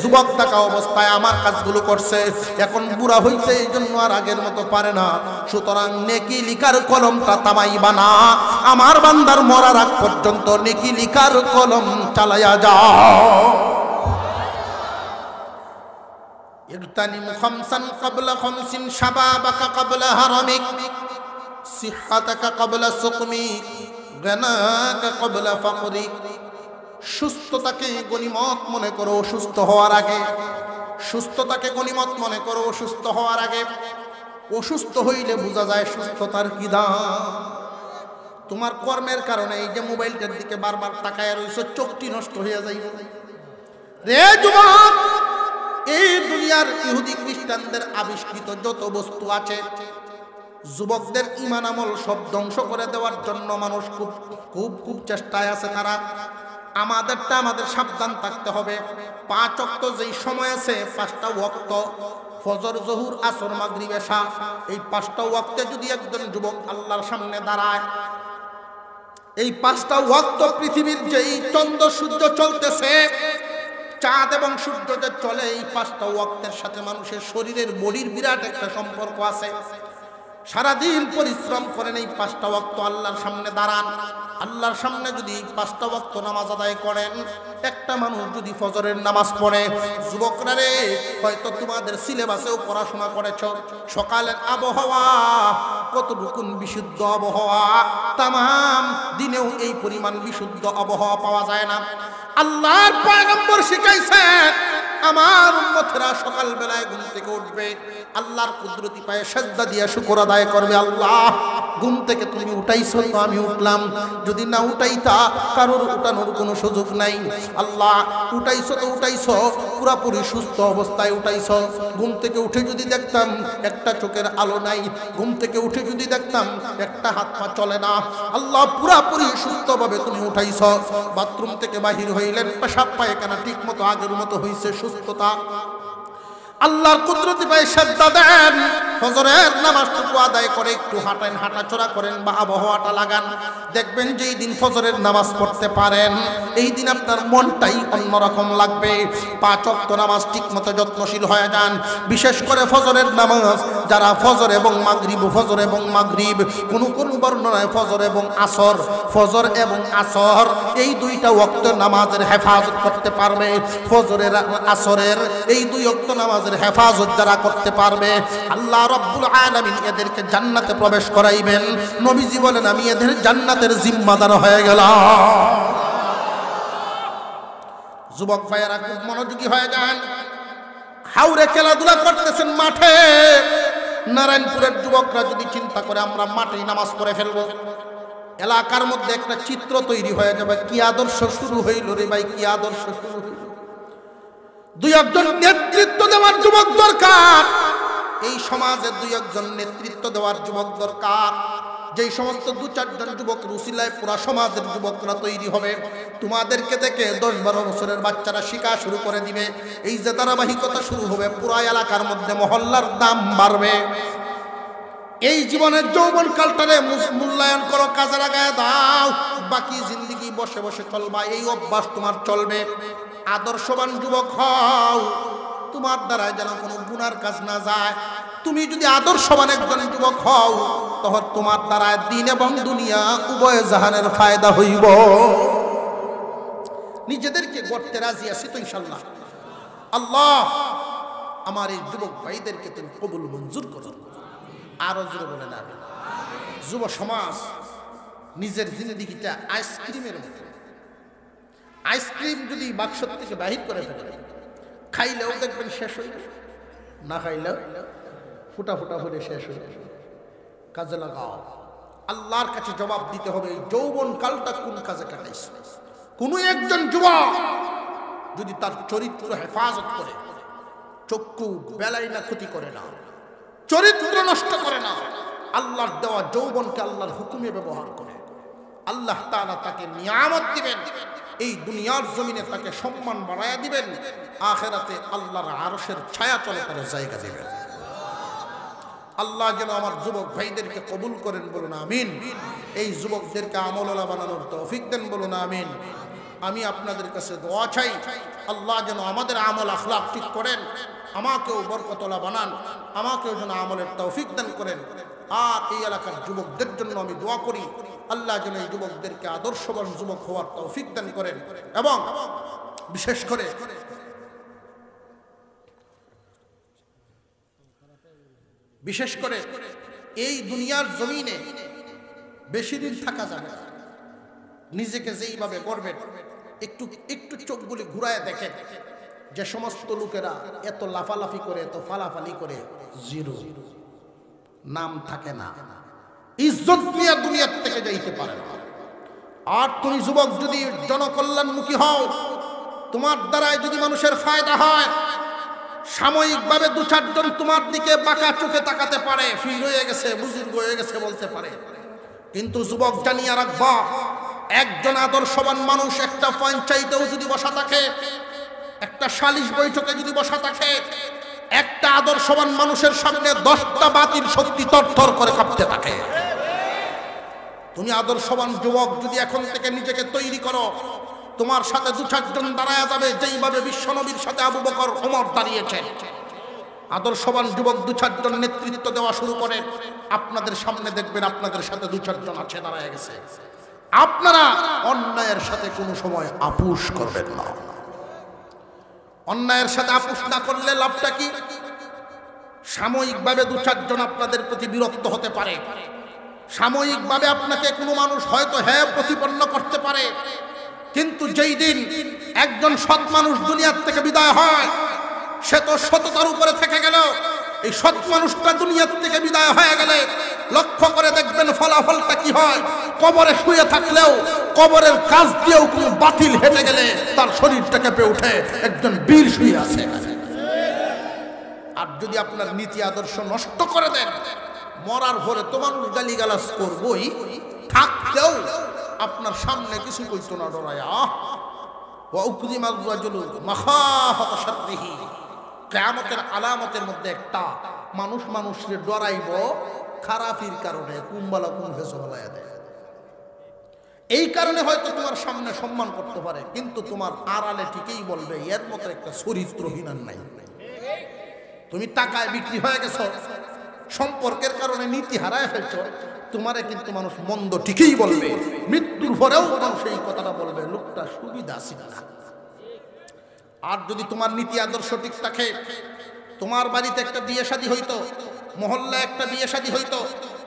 যুবক থাকা অবস্থায় আমার কাজগুলো করছে এখন বুড়া হইছে এই জন্য আর আগের মতো পারে না সুতরাং নেকি লিখার কলমটা তামাইবা না আমার বান্দার মরার আগ পর্যন্ত নেকি লিখার কলম চালায়া যাও اغتنم কাবলা قبل خمس شبابك قبل হারামিক সিহাতাকা قبل سقمك সুস্থতাকে গণিমত মনে করো অসুস্থ হওয়ার আগে সুস্থতাকে গণিমত মনে করো অসুস্থ হওয়ার আগে অসুস্থ হইলে বোঝা যায় সুস্থতার কি দাম তোমার কর্মের কারণে এই যে মোবাইলটার দিকে বারবার তাকায় রয়েছে চোখটি নষ্ট হয়ে যাই রে যুবক এই দুনিয়ার ইহুদি খ্রিস্টানদের আবিষ্কৃত যত বস্তু আছে যুবকদের ইমান আমল সব ধ্বংস করে দেওয়ার জন্য মানুষ খুব খুব খুব চেষ্টায় আছে তারা আমাদেরটা আমাদের সাবধান থাকতে হবে পাঁচ অক্ত যেই সময় আছে পাঁচটা ওক্ত ফজর জহুর আসর মাগরি বেশা এই পাঁচটা ওয়াক্তে যদি একজন যুবক আল্লাহর সামনে দাঁড়ায় এই পাঁচটা ওয়াক্ত পৃথিবীর যেই চন্দ্র সূর্য চলতেছে চাঁদ এবং সূর্য যে চলে এই পাঁচটা ওয়াক্তের সাথে মানুষের শরীরের বডির বিরাট একটা সম্পর্ক আছে সারাদিন পরিশ্রম করেন এই পাঁচটা ভক্ত আল্লাহর সামনে দাঁড়ান আল্লাহর সামনে যদি পাঁচটা ওয়াক্ত নামাজ আদায় করেন একটা মানুষ যদি ফজরের নামাজ পড়ে যুবকরা রে হয়তো তোমাদের সিলেবাসেও পড়াশোনা করেছ সকালের আবহাওয়া কতটুকু বিশুদ্ধ আবহাওয়া তামাম দিনেও এই পরিমাণ বিশুদ্ধ আবহাওয়া পাওয়া যায় না আল্লাহর পয়গম্বর শিখাইছেন আমার উন্মতেরা সকালবেলায় ঘুম থেকে উঠবে আল্লাহর কুদরতি পায়ে সাজদা দিয়া শুকর আদায় করবে আল্লাহ ঘুম থেকে তুমি উঠাইছো তো আমি উঠলাম যদি না উঠাইতা কারোর উঠানোর কোনো সুযোগ নাই আল্লাহ উঠাইছো তো উঠাইছো পুরাপুরি সুস্থ অবস্থায় উঠাইছ ঘুম থেকে উঠে যদি দেখতাম একটা চোখের আলো নাই ঘুম থেকে উঠে যদি দেখতাম একটা হাত পা চলে না আল্লাহ পুরাপুরি সুস্থভাবে তুমি উঠাইছ বাথরুম থেকে বাহির হইলেন পেশাব পায়খানা ঠিক মতো আগের মতো হইছে সুস্থতা আল্লাহর কুদরতি পায়ে সাজদা দেন ফজরের নামাজটুকু আদায় করে একটু হাঁটেন হাঁটাচড়া করেন বা আবহাওয়াটা লাগান দেখবেন যেই দিন ফজরের নামাজ পড়তে পারেন এই দিন আপনার মনটাই অন্যরকম লাগবে পাঁচ অক্ত নামাজ ঠিকমতো যত্নশীল হয়ে যান বিশেষ করে ফজরের নামাজ যারা ফজর এবং মাগরিব ফজর এবং মাগরিব কোনো কোন বর্ণনায় ফজর এবং আসর ফজর এবং আসর এই দুইটা অক্ত নামাজের হেফাজত করতে পারবে ফজরের আসরের এই দুই অক্ত নামাজ নামাজের হেফাজত যারা করতে পারবে আল্লাহ রব্বুল আলমিন এদেরকে জান্নাতে প্রবেশ করাইবেন নবীজি বলেন আমি এদের জান্নাতের জিম্মাদার হয়ে গেল যুবক ভাইয়েরা খুব মনোযোগী হয়ে যান হাউরে খেলাধুলা করতেছেন মাঠে নারায়ণপুরের যুবকরা যদি চিন্তা করে আমরা মাঠেই নামাজ পড়ে ফেলবো এলাকার মধ্যে একটা চিত্র তৈরি হয়ে যাবে কি আদর্শ শুরু হইল রে ভাই কি আদর্শ শুরু হইল দুই একজন নেতৃত্ব দেওয়ার যুবক দরকার এই সমাজের দুই একজন নেতৃত্ব দেওয়ার যুবক দরকার যেই সমস্ত দু চারজন যুবক রুসিলায় পুরা সমাজের যুবকরা তৈরি হবে তোমাদেরকে দেখে দশ বারো বছরের বাচ্চারা শিকা শুরু করে দিবে এই যে ধারাবাহিকতা শুরু হবে পুরা এলাকার মধ্যে মহল্লার দাম বাড়বে এই জীবনের যৌবন কালটারে মূল্যায়ন করো কাজে লাগায় দাও বাকি জিন্দগি বসে বসে চলবা এই অভ্যাস তোমার চলবে আদর্শবান যুবক হও তোমার দ্বারা যেন কোনো গুনার কাজ না যায় তুমি যদি আদর্শবান একজন যুবক হও তখন তোমার দ্বারায় দিন এবং দুনিয়া উভয় জাহানের ফায়দা হইব নিজেদেরকে গড়তে রাজি আছি তো ইনশাল্লাহ আল্লাহ আমার এই যুবক ভাইদেরকে তুমি কবুল মঞ্জুর করো আরো জোরে বলে না যুব সমাজ নিজের জিন্দিগিটা আইসক্রিমের মতো আইসক্রিম যদি বাক্সর থেকে বাহির করে ফেলে খাইলেও দেখবেন শেষ হয়ে গেছে না খাইলেও ফুটা ফুটা হলে শেষ হয়ে কাজে লাগাও আল্লাহর কাছে জবাব দিতে হবে যৌবন কালটা কোন কাজে কাটাইছে কোন একজন যুবক যদি তার চরিত্র হেফাজত করে চক্ষু বেলাই না ক্ষতি করে না চরিত্র নষ্ট করে না আল্লাহর দেওয়া যৌবনকে আল্লাহর হুকুমে ব্যবহার করে আল্লাহ তাকে নিয়ামত দিবেন দিবেন এই দুনিয়ার জমিনে তাকে সম্মান বাড়াইয়া দিবেন আখেরাতে আল্লাহর আরসের ছায়া তলে তার জায়গা দিবেন আল্লাহ যেন আমার যুবক ভাইদেরকে কবুল করেন বলুন আমিন এই যুবকদেরকে আমলা বানানোর তৌফিক দেন বলুন আমিন আমি আপনাদের কাছে দোয়া চাই আল্লাহ যেন আমাদের আমল আখলাক ঠিক করেন আমাকেও বরকতলা বানান আমাকেও যেন আমলের তৌফিক দান করেন আর এই এলাকার যুবকদের জন্য আমি দোয়া করি আল্লাহ যেন এই যুবকদেরকে আদর্শবান যুবক হওয়ার তৌফিক দান করেন এবং বিশেষ করে বিশেষ করে এই দুনিয়ার জমিনে বেশি দিন থাকা যাবে নিজেকে যেইভাবে করবেন একটু একটু চোখগুলি ঘুরায় দেখেন যে সমস্ত লোকেরা এত লাফালাফি করে এত ফালাফালি করে জিরো নাম থাকে না ইজ্জত নিয়ে দুনিয়ার থেকে যাইতে পারে না আর তুমি যুবক যদি জনকল্যাণমুখী হও তোমার দ্বারায় যদি মানুষের ফায়দা হয় সাময়িকভাবে দু চারজন তোমার দিকে বাঁকা চোখে তাকাতে পারে ফি হয়ে গেছে বুজুর্গ হয়ে গেছে বলতে পারে কিন্তু যুবক জানিয়া রাখবা একজন আদর্শবান মানুষ একটা পঞ্চায়েতেও যদি বসা থাকে একটা সালিশ বৈঠকে যদি বসা থাকে একটা আদর্শবান মানুষের সামনে দশটা বাতিল শক্তি তরতর করে কাঁপতে থাকে তুমি আদর্শবান যুবক যদি এখন থেকে নিজেকে তৈরি করো তোমার সাথে দু চারজন দাঁড়ায় যাবে যেইভাবে বিশ্বনবীর সাথে আবু বকর অমর দাঁড়িয়েছে আদর্শবান যুবক দু চারজন নেতৃত্ব দেওয়া শুরু করে আপনাদের সামনে দেখবেন আপনাদের সাথে দু চারজন আছে দাঁড়ায় গেছে আপনারা অন্যায়ের সাথে কোনো সময় আপুষ করবেন না অন্যায়ের সাথে আপুষ না করলে লাভটা কি সাময়িকভাবে দু চারজন আপনাদের প্রতি বিরক্ত হতে পারে সাময়িকভাবে আপনাকে কোনো মানুষ হয়তো হ্যাঁ প্রতিপন্ন করতে পারে কিন্তু যেই দিন একজন সৎ মানুষ দুনিয়ার থেকে বিদায় হয় সে তো সততার উপরে থেকে গেল এই সৎ মানুষটা দুনিয়ার থেকে বিদায় হয়ে গেলে লক্ষ্য করে দেখবেন ফলাফলটা কি হয় কবরে শুয়ে থাকলেও কবরের কাজ দিয়েও কোনো বাতিল হেঁটে গেলে তার শরীরটা কেঁপে উঠে একজন বীর শুয়ে আছে আর যদি আপনার নীতি আদর্শ নষ্ট করে দেন মরার পরে তোমার মানুষ গালিগালাজ করবই থাকতেও আপনার সামনে কিছু করতো না ডরায়া কেয়ামতের আলামতের মধ্যে একটা মানুষ মানুষকে ডরাইব খারাপির কারণে কুম্বালা কুম্ভে সবলায় দেয় এই কারণে হয়তো তোমার সামনে সম্মান করতে পারে কিন্তু তোমার আড়ালে ঠিকই বলবে এর মতো একটা চরিত্রহীনার নাই তুমি টাকায় বিক্রি হয়ে গেছ সম্পর্কের কারণে নীতি হারায় ফেলছ তোমারে কিন্তু মানুষ মন্দ ঠিকই বলবে মৃত্যুর পরেও মানুষ এই কথাটা বলবে লোকটা সুবিধা ছিল না আর যদি তোমার নীতি আদর্শ ঠিক থাকে তোমার বাড়িতে একটা বিয়ে শাদী হইত মহল্লায় একটা বিয়ে শাদী হইত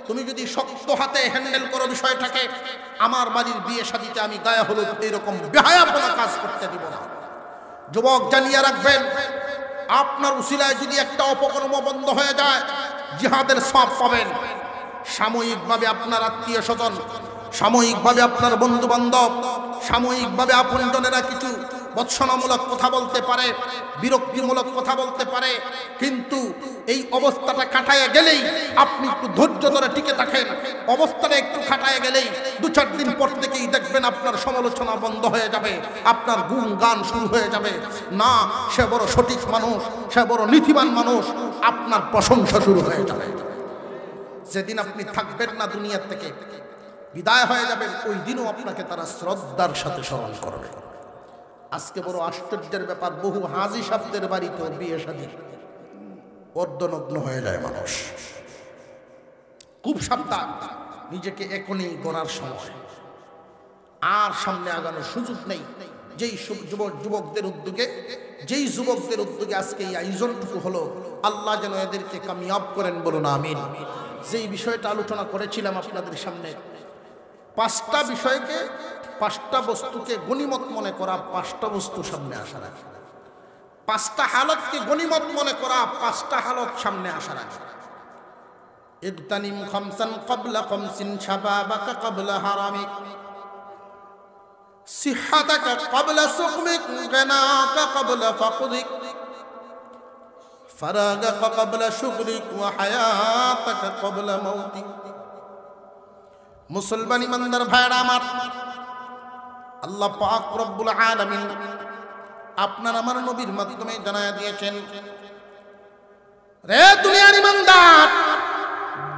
তুমি যদি শক্ত হাতে হ্যান্ডেল করো বিষয়টাকে আমার বাড়ির বিয়ে সাদীতে আমি গায়ে হলুদ এরকম বেহায়াপনা কাজ করতে দিব না যুবক জানিয়ে রাখবেন আপনার উশিলায় যদি একটা অপকর্ম বন্ধ হয়ে যায় জিহাদের সব পাবেন সাময়িকভাবে আপনার আত্মীয় স্বজন সাময়িকভাবে আপনার বন্ধু বান্ধব সাময়িকভাবে আপনজনেরা কিছু বৎসনামূলক কথা বলতে পারে বিরক্তিমূলক কথা বলতে পারে কিন্তু এই অবস্থাটা কাটায় গেলেই আপনি একটু ধৈর্য ধরে টিকে থাকেন অবস্থাটা একটু কাটায় গেলেই দু চার দিন পর থেকেই দেখবেন আপনার সমালোচনা বন্ধ হয়ে যাবে আপনার গুণ গান শুরু হয়ে যাবে না সে বড় সঠিক মানুষ সে বড় নীতিবান মানুষ আপনার প্রশংসা শুরু হয়ে যাবে যেদিন আপনি থাকবেন না দুনিয়ার থেকে বিদায় হয়ে যাবেন ওই দিনও আপনাকে তারা শ্রদ্ধার সাথে স্মরণ করবে আজকে বড় আশ্চর্যের ব্যাপার বহু হাজি সাহেবদের বাড়িতে বিয়ে সাদী অর্ধনগ্ন হয়ে যায় মানুষ খুব সাবধান নিজেকে এখনই গড়ার সময় আর সামনে আগানোর সুযোগ নেই যেই যুবকদের উদ্যোগে যেই যুবকদের উদ্যোগে আজকে এই আয়োজনটুকু হলো আল্লাহ যেন এদেরকে কামিয়াব করেন বলুন আমিন যেই বিষয়টা আলোচনা করেছিলাম আপনাদের সামনে পাঁচটা বিষয়কে পাঁচটা বস্তুকে গণিমত মনে করা পাঁচটা বস্তু সামনে আসা রাখে পাঁচটা হালতকে গণিমত মনে করা পাঁচটা হালত সামনে আসা রাখে ইগতানিম খামসান ক্বাবলা খামসিন শাবাবাকা ক্বাবলা হারামিক সিহাতাকা ক্বাবলা সুকমিক গনাকা ক্বাবলা ফাকদিক فراغك قبل شغلك وحياتك قبل موتك মুসলমান ইমানদার ভাইরা আমার আল্লাহ পাক রব্বুল আলামিন আপনার আমার নবীর মাধ্যমে জানায় দিয়েছেন রে দুনিয়ার ইমানদার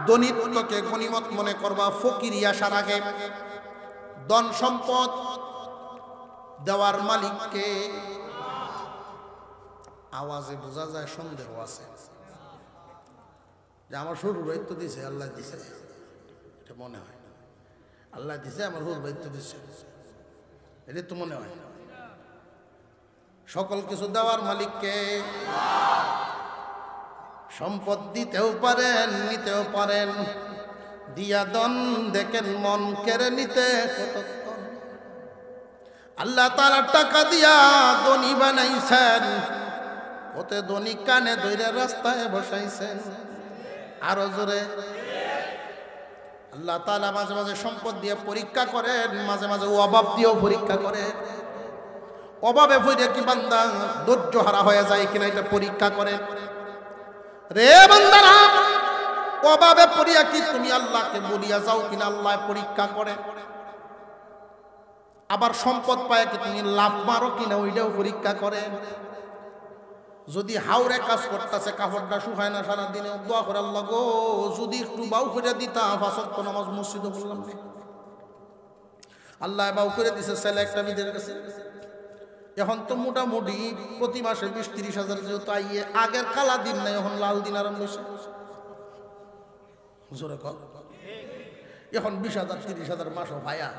দনিত্বকে গনিমত মনে করবা ফকির আসার আগে ধন সম্পদ দেওয়ার মালিককে আওয়াজে বোঝা যায় সন্দেহ আছে যে আমার শুরু দায়িত্ব দিছে আল্লাহ দিছে এটা মনে হয় আল্লাহ দিছে আমার হুর দায়িত্ব দিছে এটা তো মনে হয় সকল কিছু দেওয়ার মালিককে সম্পদ দিতেও পারেন নিতেও পারেন দিয়া দন দেখেন মন কেড়ে নিতে আল্লাহ তারা টাকা দিয়া দনি বানাইছেন ওতে দনি কানে ধরে রাস্তায় বসাইছেন আরো জোরে আল্লাহ তালা মাঝে মাঝে সম্পদ দিয়ে পরীক্ষা করেন মাঝে মাঝে অভাব দিয়েও পরীক্ষা করেন অভাবে ভরে কি বান্দা ধৈর্য হারা হয়ে যায় কিনা এটা পরীক্ষা করে রে বান্দারা অভাবে পড়িয়া কি তুমি আল্লাহকে বলিয়া যাও কিনা আল্লাহ পরীক্ষা করে আবার সম্পদ পায় কি তুমি লাভ মারো কিনা ওইটাও পরীক্ষা করেন যদি হাওরে কাজ করতেছে কাপড়টা শুকায় না দিনে দোয়া করার আল্লাহ যদি একটু বাউ করে দিতাম তো নামাজ মসজিদে বললাম আল্লাহ বাউ করে দিছে ছেলে একটা মিদের কাছে এখন তো মোটামুটি প্রতি মাসে বিশ তিরিশ হাজার যেহেতু আইয়ে আগের কালা দিন নাই এখন লাল দিন আরম্ভ হয়েছে জোরে কল এখন বিশ হাজার তিরিশ হাজার মাসও ভায়া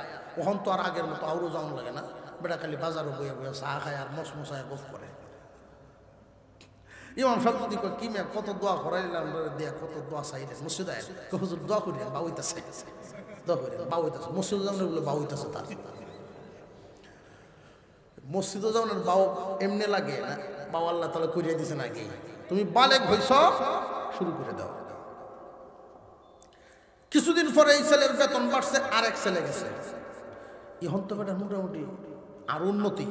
এখন তো আর আগের মতো আরও যাওয়া লাগে না বেটা খালি বাজারও বইয়া বইয়া চা খায় আর মশায় গফ করে ইমাম সভাপতি কয় কি মেয়ে কত দোয়া করাইলাম দেয়া কত দোয়া চাইলেন মসজিদ আয় হুজুর দোয়া করিলেন বাউইতা চাই দোয়া করিলেন বাউইতাছে মসজিদ জানলে বলে বাউইতাছে তার মসজিদও যাওয়ার বাউ এমনি লাগে না বাউ আল্লাহ তালা করিয়া দিছেন আগে তুমি বালেক হইছ শুরু করে দাও কিছুদিন পরে এই ছেলের বেতন বাড়ছে আর এক ছেলে গেছে এই হন্তকাটা মোটামুটি আর উন্নতি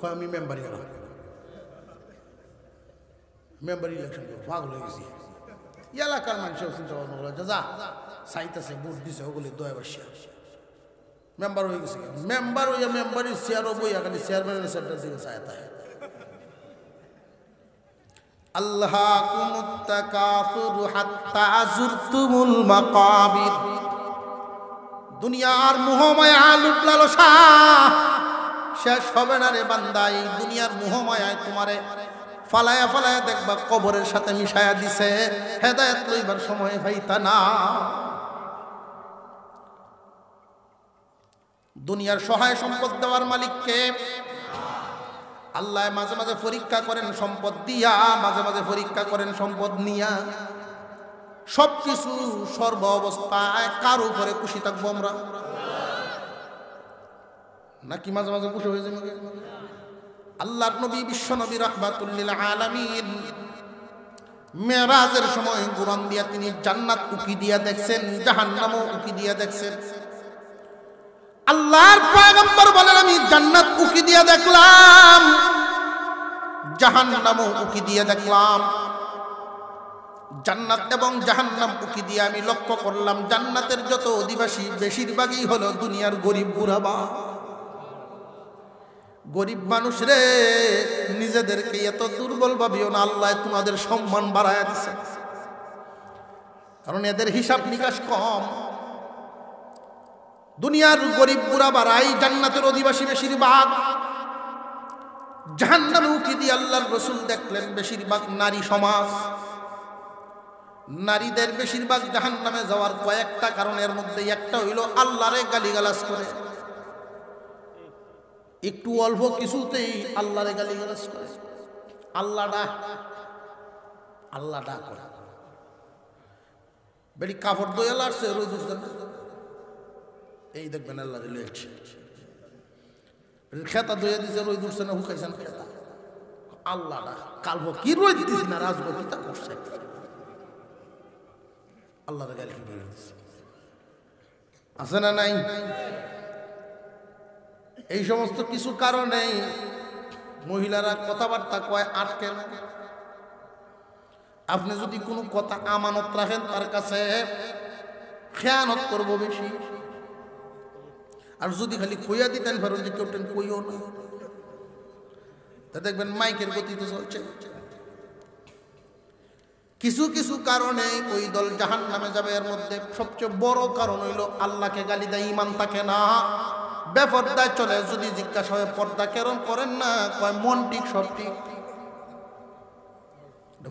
কয় আমি মেম্বারি হলাম মেম্বার ইলেকশন পাগল হয়ে গেছি এলাকার মানুষের চিন্তা ভাবনা করে যা চাইতেছে ভোট দিছে ওগুলি দয়াবার শেয়ার মেম্বার হয়ে গেছে মেম্বার হইয়া মেম্বারই চেয়ারও বইয়া খালি চেয়ারম্যানের সেন্টার দিকে চায় তাই আল্লাহ দুনিয়ার মোহমায়া লুটলাল শেষ হবে না রে বান্দা এই দুনিয়ার মোহমায়ায় তোমারে ফালায়া ফালায়া দেখবা কবরের সাথে মিশায়া দিছে হেদায়ত লইবার সময় হইতা না দুনিয়ার সহায় সম্পদ দেওয়ার মালিককে আল্লাহ মাঝে মাঝে পরীক্ষা করেন সম্পদ দিয়া মাঝে মাঝে পরীক্ষা করেন সম্পদ নিয়া সবকিছু সর্ব অবস্থায় কার উপরে খুশি থাকবো আমরা নাকি মাঝে মাঝে খুশি হয়ে যাবে আল্লাহর নবী বিশ্ব নবী রহমাতুল্লিল আলমিন মেয়েরাজের সময় গুরান দিয়া তিনি জান্নাত উকি দিয়া দেখছেন জাহান্নামও উকি দিয়া দেখছেন আল্লাহর পয়গম্বর বলেন আমি জান্নাত উকি দিয়া দেখলাম জাহান্নামও উকি দিয়া দেখলাম জান্নাত এবং জাহান্নাম উকি দিয়ে আমি লক্ষ্য করলাম জান্নাতের যত অধিবাসী বেশিরভাগই হলো দুনিয়ার গরিব বুড়াবা গরিব মানুষ রে নিজেদেরকে এত দুর্বল ভাবিও না আল্লাহ তোমাদের সম্মান বাড়ায় দিচ্ছে কারণ এদের হিসাব নিকাশ কম দুনিয়ার গরিব বুড়া বাড়াই জান্নাতের অধিবাসী বেশিরভাগ জাহান্নামে উকি দিয়ে আল্লাহর রসুল দেখলেন বেশিরভাগ নারী সমাজ নারীদের বেশিরভাগ জাহান্নামে যাওয়ার কয়েকটা কারণের মধ্যে একটা হইল আল্লাহরে গালিগালাজ করে একটু অল্প কিছুতেই আল্লাহরে গালি গালাজ করে আল্লাহ ডা আল্লাহ ডা করে বেটি কাপড় দোয়া লাগছে রোজ এই দেখবেন আল্লাহ লেগছে খেতা দইয়া দিছে রোদ উঠছে না হুকাইছে না খেতা আল্লাহ কালব কি রোদ দিছি না রাজগতিটা করছে রে গালি আছে না নাই এই সমস্ত কিছু কারণেই মহিলারা কথাবার্তা কয় আটকে না আপনি যদি কোনো কথা আমানত রাখেন তার কাছে খেয়ানত করবো বেশি আর যদি খালি কইয়া দিতেন ফেরত যে কেউটেন কইও না তা দেখবেন মাইকের তো চলছে কিছু কিছু কারণে ওই দল জাহান নামে যাবে এর মধ্যে সবচেয়ে বড় কারণ হইল আল্লাহকে গালি দেয় ইমান থাকে না বেপর্দায় চলে যদি জিজ্ঞাসা হয় পর্দা কেরম করেন না কয় মন ঠিক সব ঠিক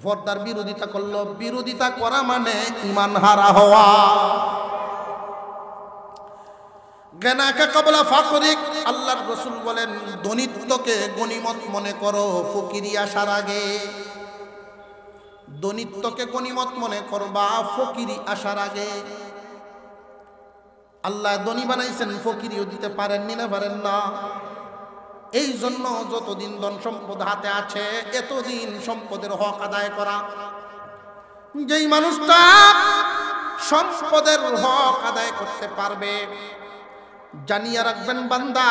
পর্দার বিরোধিতা করলো বিরোধিতা করা মানে ইমান হারা হওয়া দনিত্বকে গণিমত মনে করো ফকিরি আসার আগে দনিত্বকে মনে ফকিরি আসার আগে আল্লাহ দনি বানাইছেন ফকিরিও দিতে পারেননি না পারেন না এই জন্য যতদিন ধন সম্পদ হাতে আছে এতদিন সম্পদের হক আদায় করা যেই মানুষটা সম্পদের হক আদায় করতে পারবে জানিয়ে রাখবেন বান্দা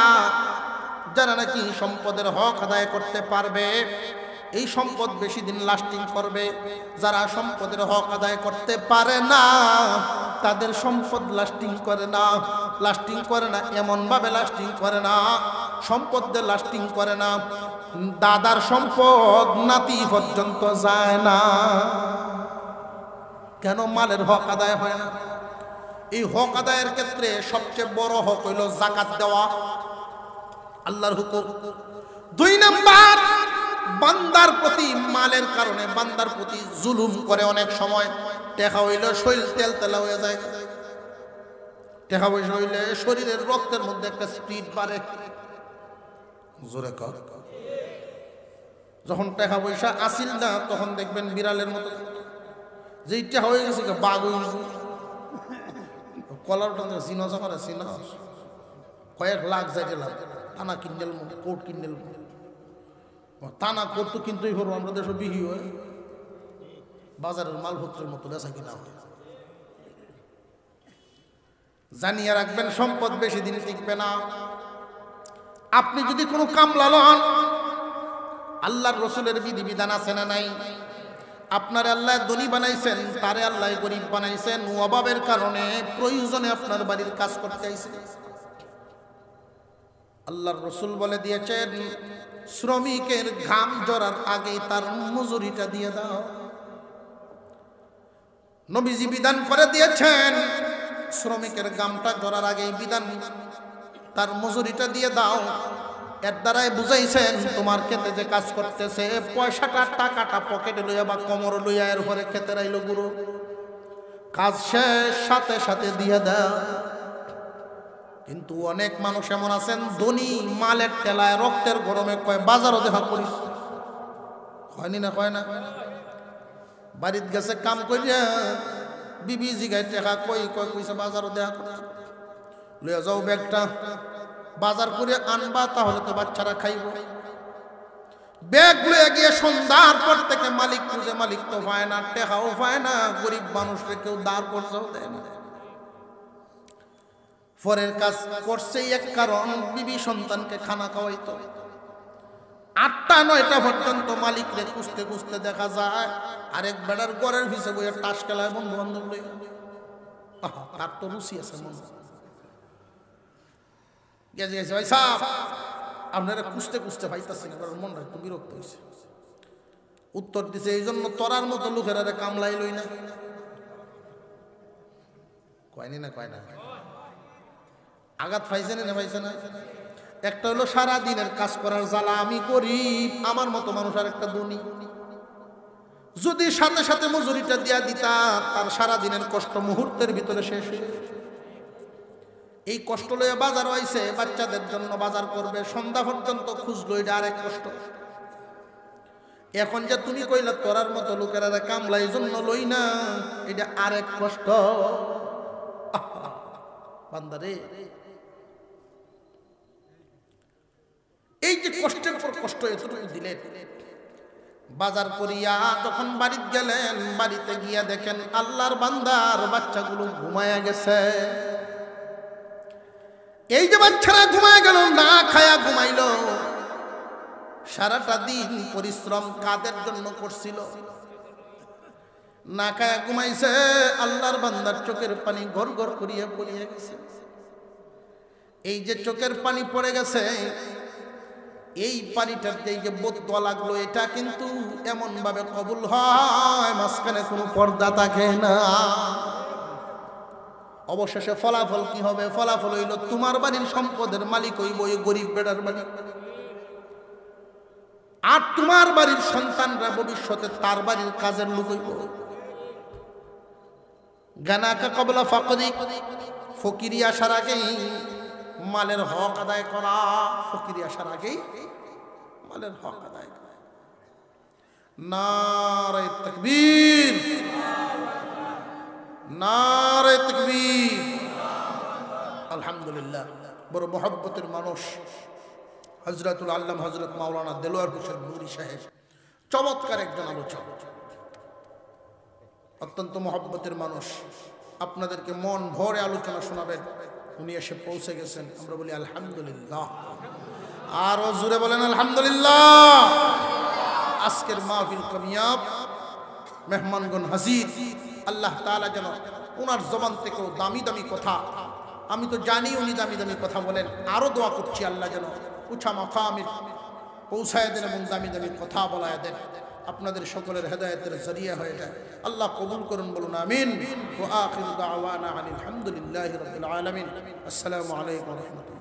যারা নাকি সম্পদের হক আদায় করতে পারবে এই সম্পদ বেশি দিন লাস্টিং করবে যারা সম্পদের হক আদায় করতে পারে না তাদের সম্পদ লাস্টিং করে না লাস্টিং করে না এমনভাবে লাস্টিং করে না সম্পদ লাস্টিং করে না দাদার সম্পদ নাতি পর্যন্ত যায় না কেন মালের হক আদায় হয় না এই হক আদায়ের ক্ষেত্রে সবচেয়ে বড় হক হইল জাকাত দেওয়া আল্লাহর হুকুম দুই নাম্বার বান্দার প্রতি মালের কারণে বান্দার প্রতি জুলুম করে অনেক সময় টেকা হইল শরীর তেল তেলা হয়ে যায় টেকা পয়সা হইলে শরীরের রক্তের মধ্যে একটা স্পিড বাড়ে জোরে কর যখন টাকা পয়সা আসিল না তখন দেখবেন বিড়ালের মতো যে টাকা হয়ে গেছে বাঘ কলার চিনা জমা চিনা কয়েক লাখ জায়গা লাগে আনা কিন্ডেল কোট কিন্ডেল তা না করতো কিন্তু এই করবো আমরা দেশে বিহি হয় বাজারের মালপত্রের মতো বেচা কিনা হয় জানিয়ে রাখবেন সম্পদ বেশি দিন টিকবে না আপনি যদি কোনো কামলা লন আল্লাহর রসুলের বিধান আছে না নাই আপনার আল্লাহ দলি বানাইছেন তারে আল্লাহ গরিব বানাইছেন অভাবের কারণে প্রয়োজনে আপনার বাড়ির কাজ করতে চাইছেন আল্লাহর রসুল বলে দিয়েছেন শ্রমিকের ঘাম জড়ার আগে তার মজুরিটা দিয়ে দাও নবীজি বিধান করে দিয়েছেন শ্রমিকের গামটা জড়ার আগে বিধান তার মজুরিটা দিয়ে দাও এর দ্বারাই বুঝাইছেন তোমার ক্ষেতে যে কাজ করতেছে পয়সাটা টাকাটা পকেটে লইয়া বা কোমর লইয়া এর পরে খেতে রাইল গুরু কাজ শেষ সাথে সাথে দিয়ে দাও কিন্তু অনেক মানুষ এমন আছেন ধনী মালের টেলায় রক্তের গরমে কয় বাজারও দেখা করিস হয়নি না হয় না বাড়িত গেছে কাম করিয়া বিবি জিগাই টেকা কই কয় কইছে বাজারও দেখা করি লইয়া যাও ব্যাগটা বাজার করে আনবা তাহলে তো বাচ্চারা খাইব ব্যাগ লয়ে গিয়ে সন্ধ্যার পর থেকে মালিক খুঁজে মালিক তো পায় না টেকাও পায় না গরিব মানুষকে কেউ দাঁড় করতেও দেয় না ফরের কাজ করছে এক কারণ বিবি সন্তানকে খানা খাওয়াই তো আটটা নয়টা পর্যন্ত মালিকরে কুস্তে কুস্তে দেখা যায় আরেক বেড়ার গড়ের ভিসে বইয়ের টাস খেলায় বন্ধু বান্ধব লই তার তো রুচি আছে মনে গেছে গেছে ভাই সাহ আপনারা খুঁজতে কুস্তে পাইতাছেন এবার মনটা একটু বিরক্ত হয়েছে উত্তর দিছে এই জন্য তরার মতো লোকেরা কামলাই লই না কয়নি না কয় না আঘাত পাইছে না পাইছে না একটা হলো সারা দিনের কাজ করার জ্বালা আমি করি আমার মতো মানুষ আর একটা দুনি যদি সাথে সাথে মজুরিটা দিয়া দিতা তার সারা দিনের কষ্ট মুহূর্তের ভিতরে শেষ এই কষ্ট লয়ে বাজার হয়েছে বাচ্চাদের জন্য বাজার করবে সন্ধ্যা পর্যন্ত খুঁজলো এটা আরেক কষ্ট এখন যে তুমি কইলে তোরার মতো লোকেরা কামলা এই জন্য লই না এটা আরেক কষ্ট বান্দারে এই যে কষ্টের পর কষ্ট এতটুকু দিলেন বাজার করিয়া যখন বাড়ি গেলেন বাড়িতে গিয়া দেখেন আল্লাহর বান্দার বাচ্চাগুলো ঘুমায়া গেছে এই যে বাচ্চারা ঘুমায় গেল না খায়া ঘুমাইল সারাটা দিন পরিশ্রম কাদের জন্য করছিল না খায়া ঘুমাইছে আল্লাহর বান্দার চোখের পানি ঘর ঘর করিয়া পড়িয়া গেছে এই যে চোখের পানি পড়ে গেছে এই পানিটার দিকে বোতোয়া লাগলো এটা কিন্তু ভাবে কবুল হয় মাঝখানে কোনো পর্দা থাকে না অবশেষে ফলাফল কি হবে ফলাফল হইল তোমার বাড়ির সম্পদের মালিক হইব ওই গরিব বেড়ার বাড়ি আর তোমার বাড়ির সন্তানরা ভবিষ্যতে তার বাড়ির কাজের লোক হইব গানাকা কবলা ফকরি ফকিরিয়া সারাকেই মালের হক আদায় করা ফকিরি আসার আগেই মালের হক আদায় করা নারে তকবীর নারে তকবীর আলহামদুলিল্লাহ বড় মহব্বতের মানুষ হজরতুল আল্লাম হজরত মাওলানা দেলোয়ার হোসেন নুরি সাহেব চমৎকার একজন আলোচক অত্যন্ত মহব্বতের মানুষ আপনাদেরকে মন ভরে আলোচনা শোনাবেন উনি এসে পৌঁছে গেছেন আমরা বলি আলহামদুলিল্লাহ আর ও জুড়ে বলেন আলহামদুলিল্লাহ আজকের মাহফিল কামিয়াব মেহমানগণ হাজির আল্লাহ তালা যেন ওনার জবান থেকেও দামি দামি কথা আমি তো জানি উনি দামি দামি কথা বলেন আরও দোয়া করছি আল্লাহ যেন উছা মাফামির পৌঁছায় দেন এবং দামি দামি কথা বলায় দেন আপনাদের সকলের হেদায়তের জরিয়া হয়ে যায় আল্লাহ কবুল করুন বলুন আমিন ও আখির আওয়ানা আলহামদুলিল্লাহ রবিল আলমিন আসসালামু আলাইকুম রহমতুল্লাহ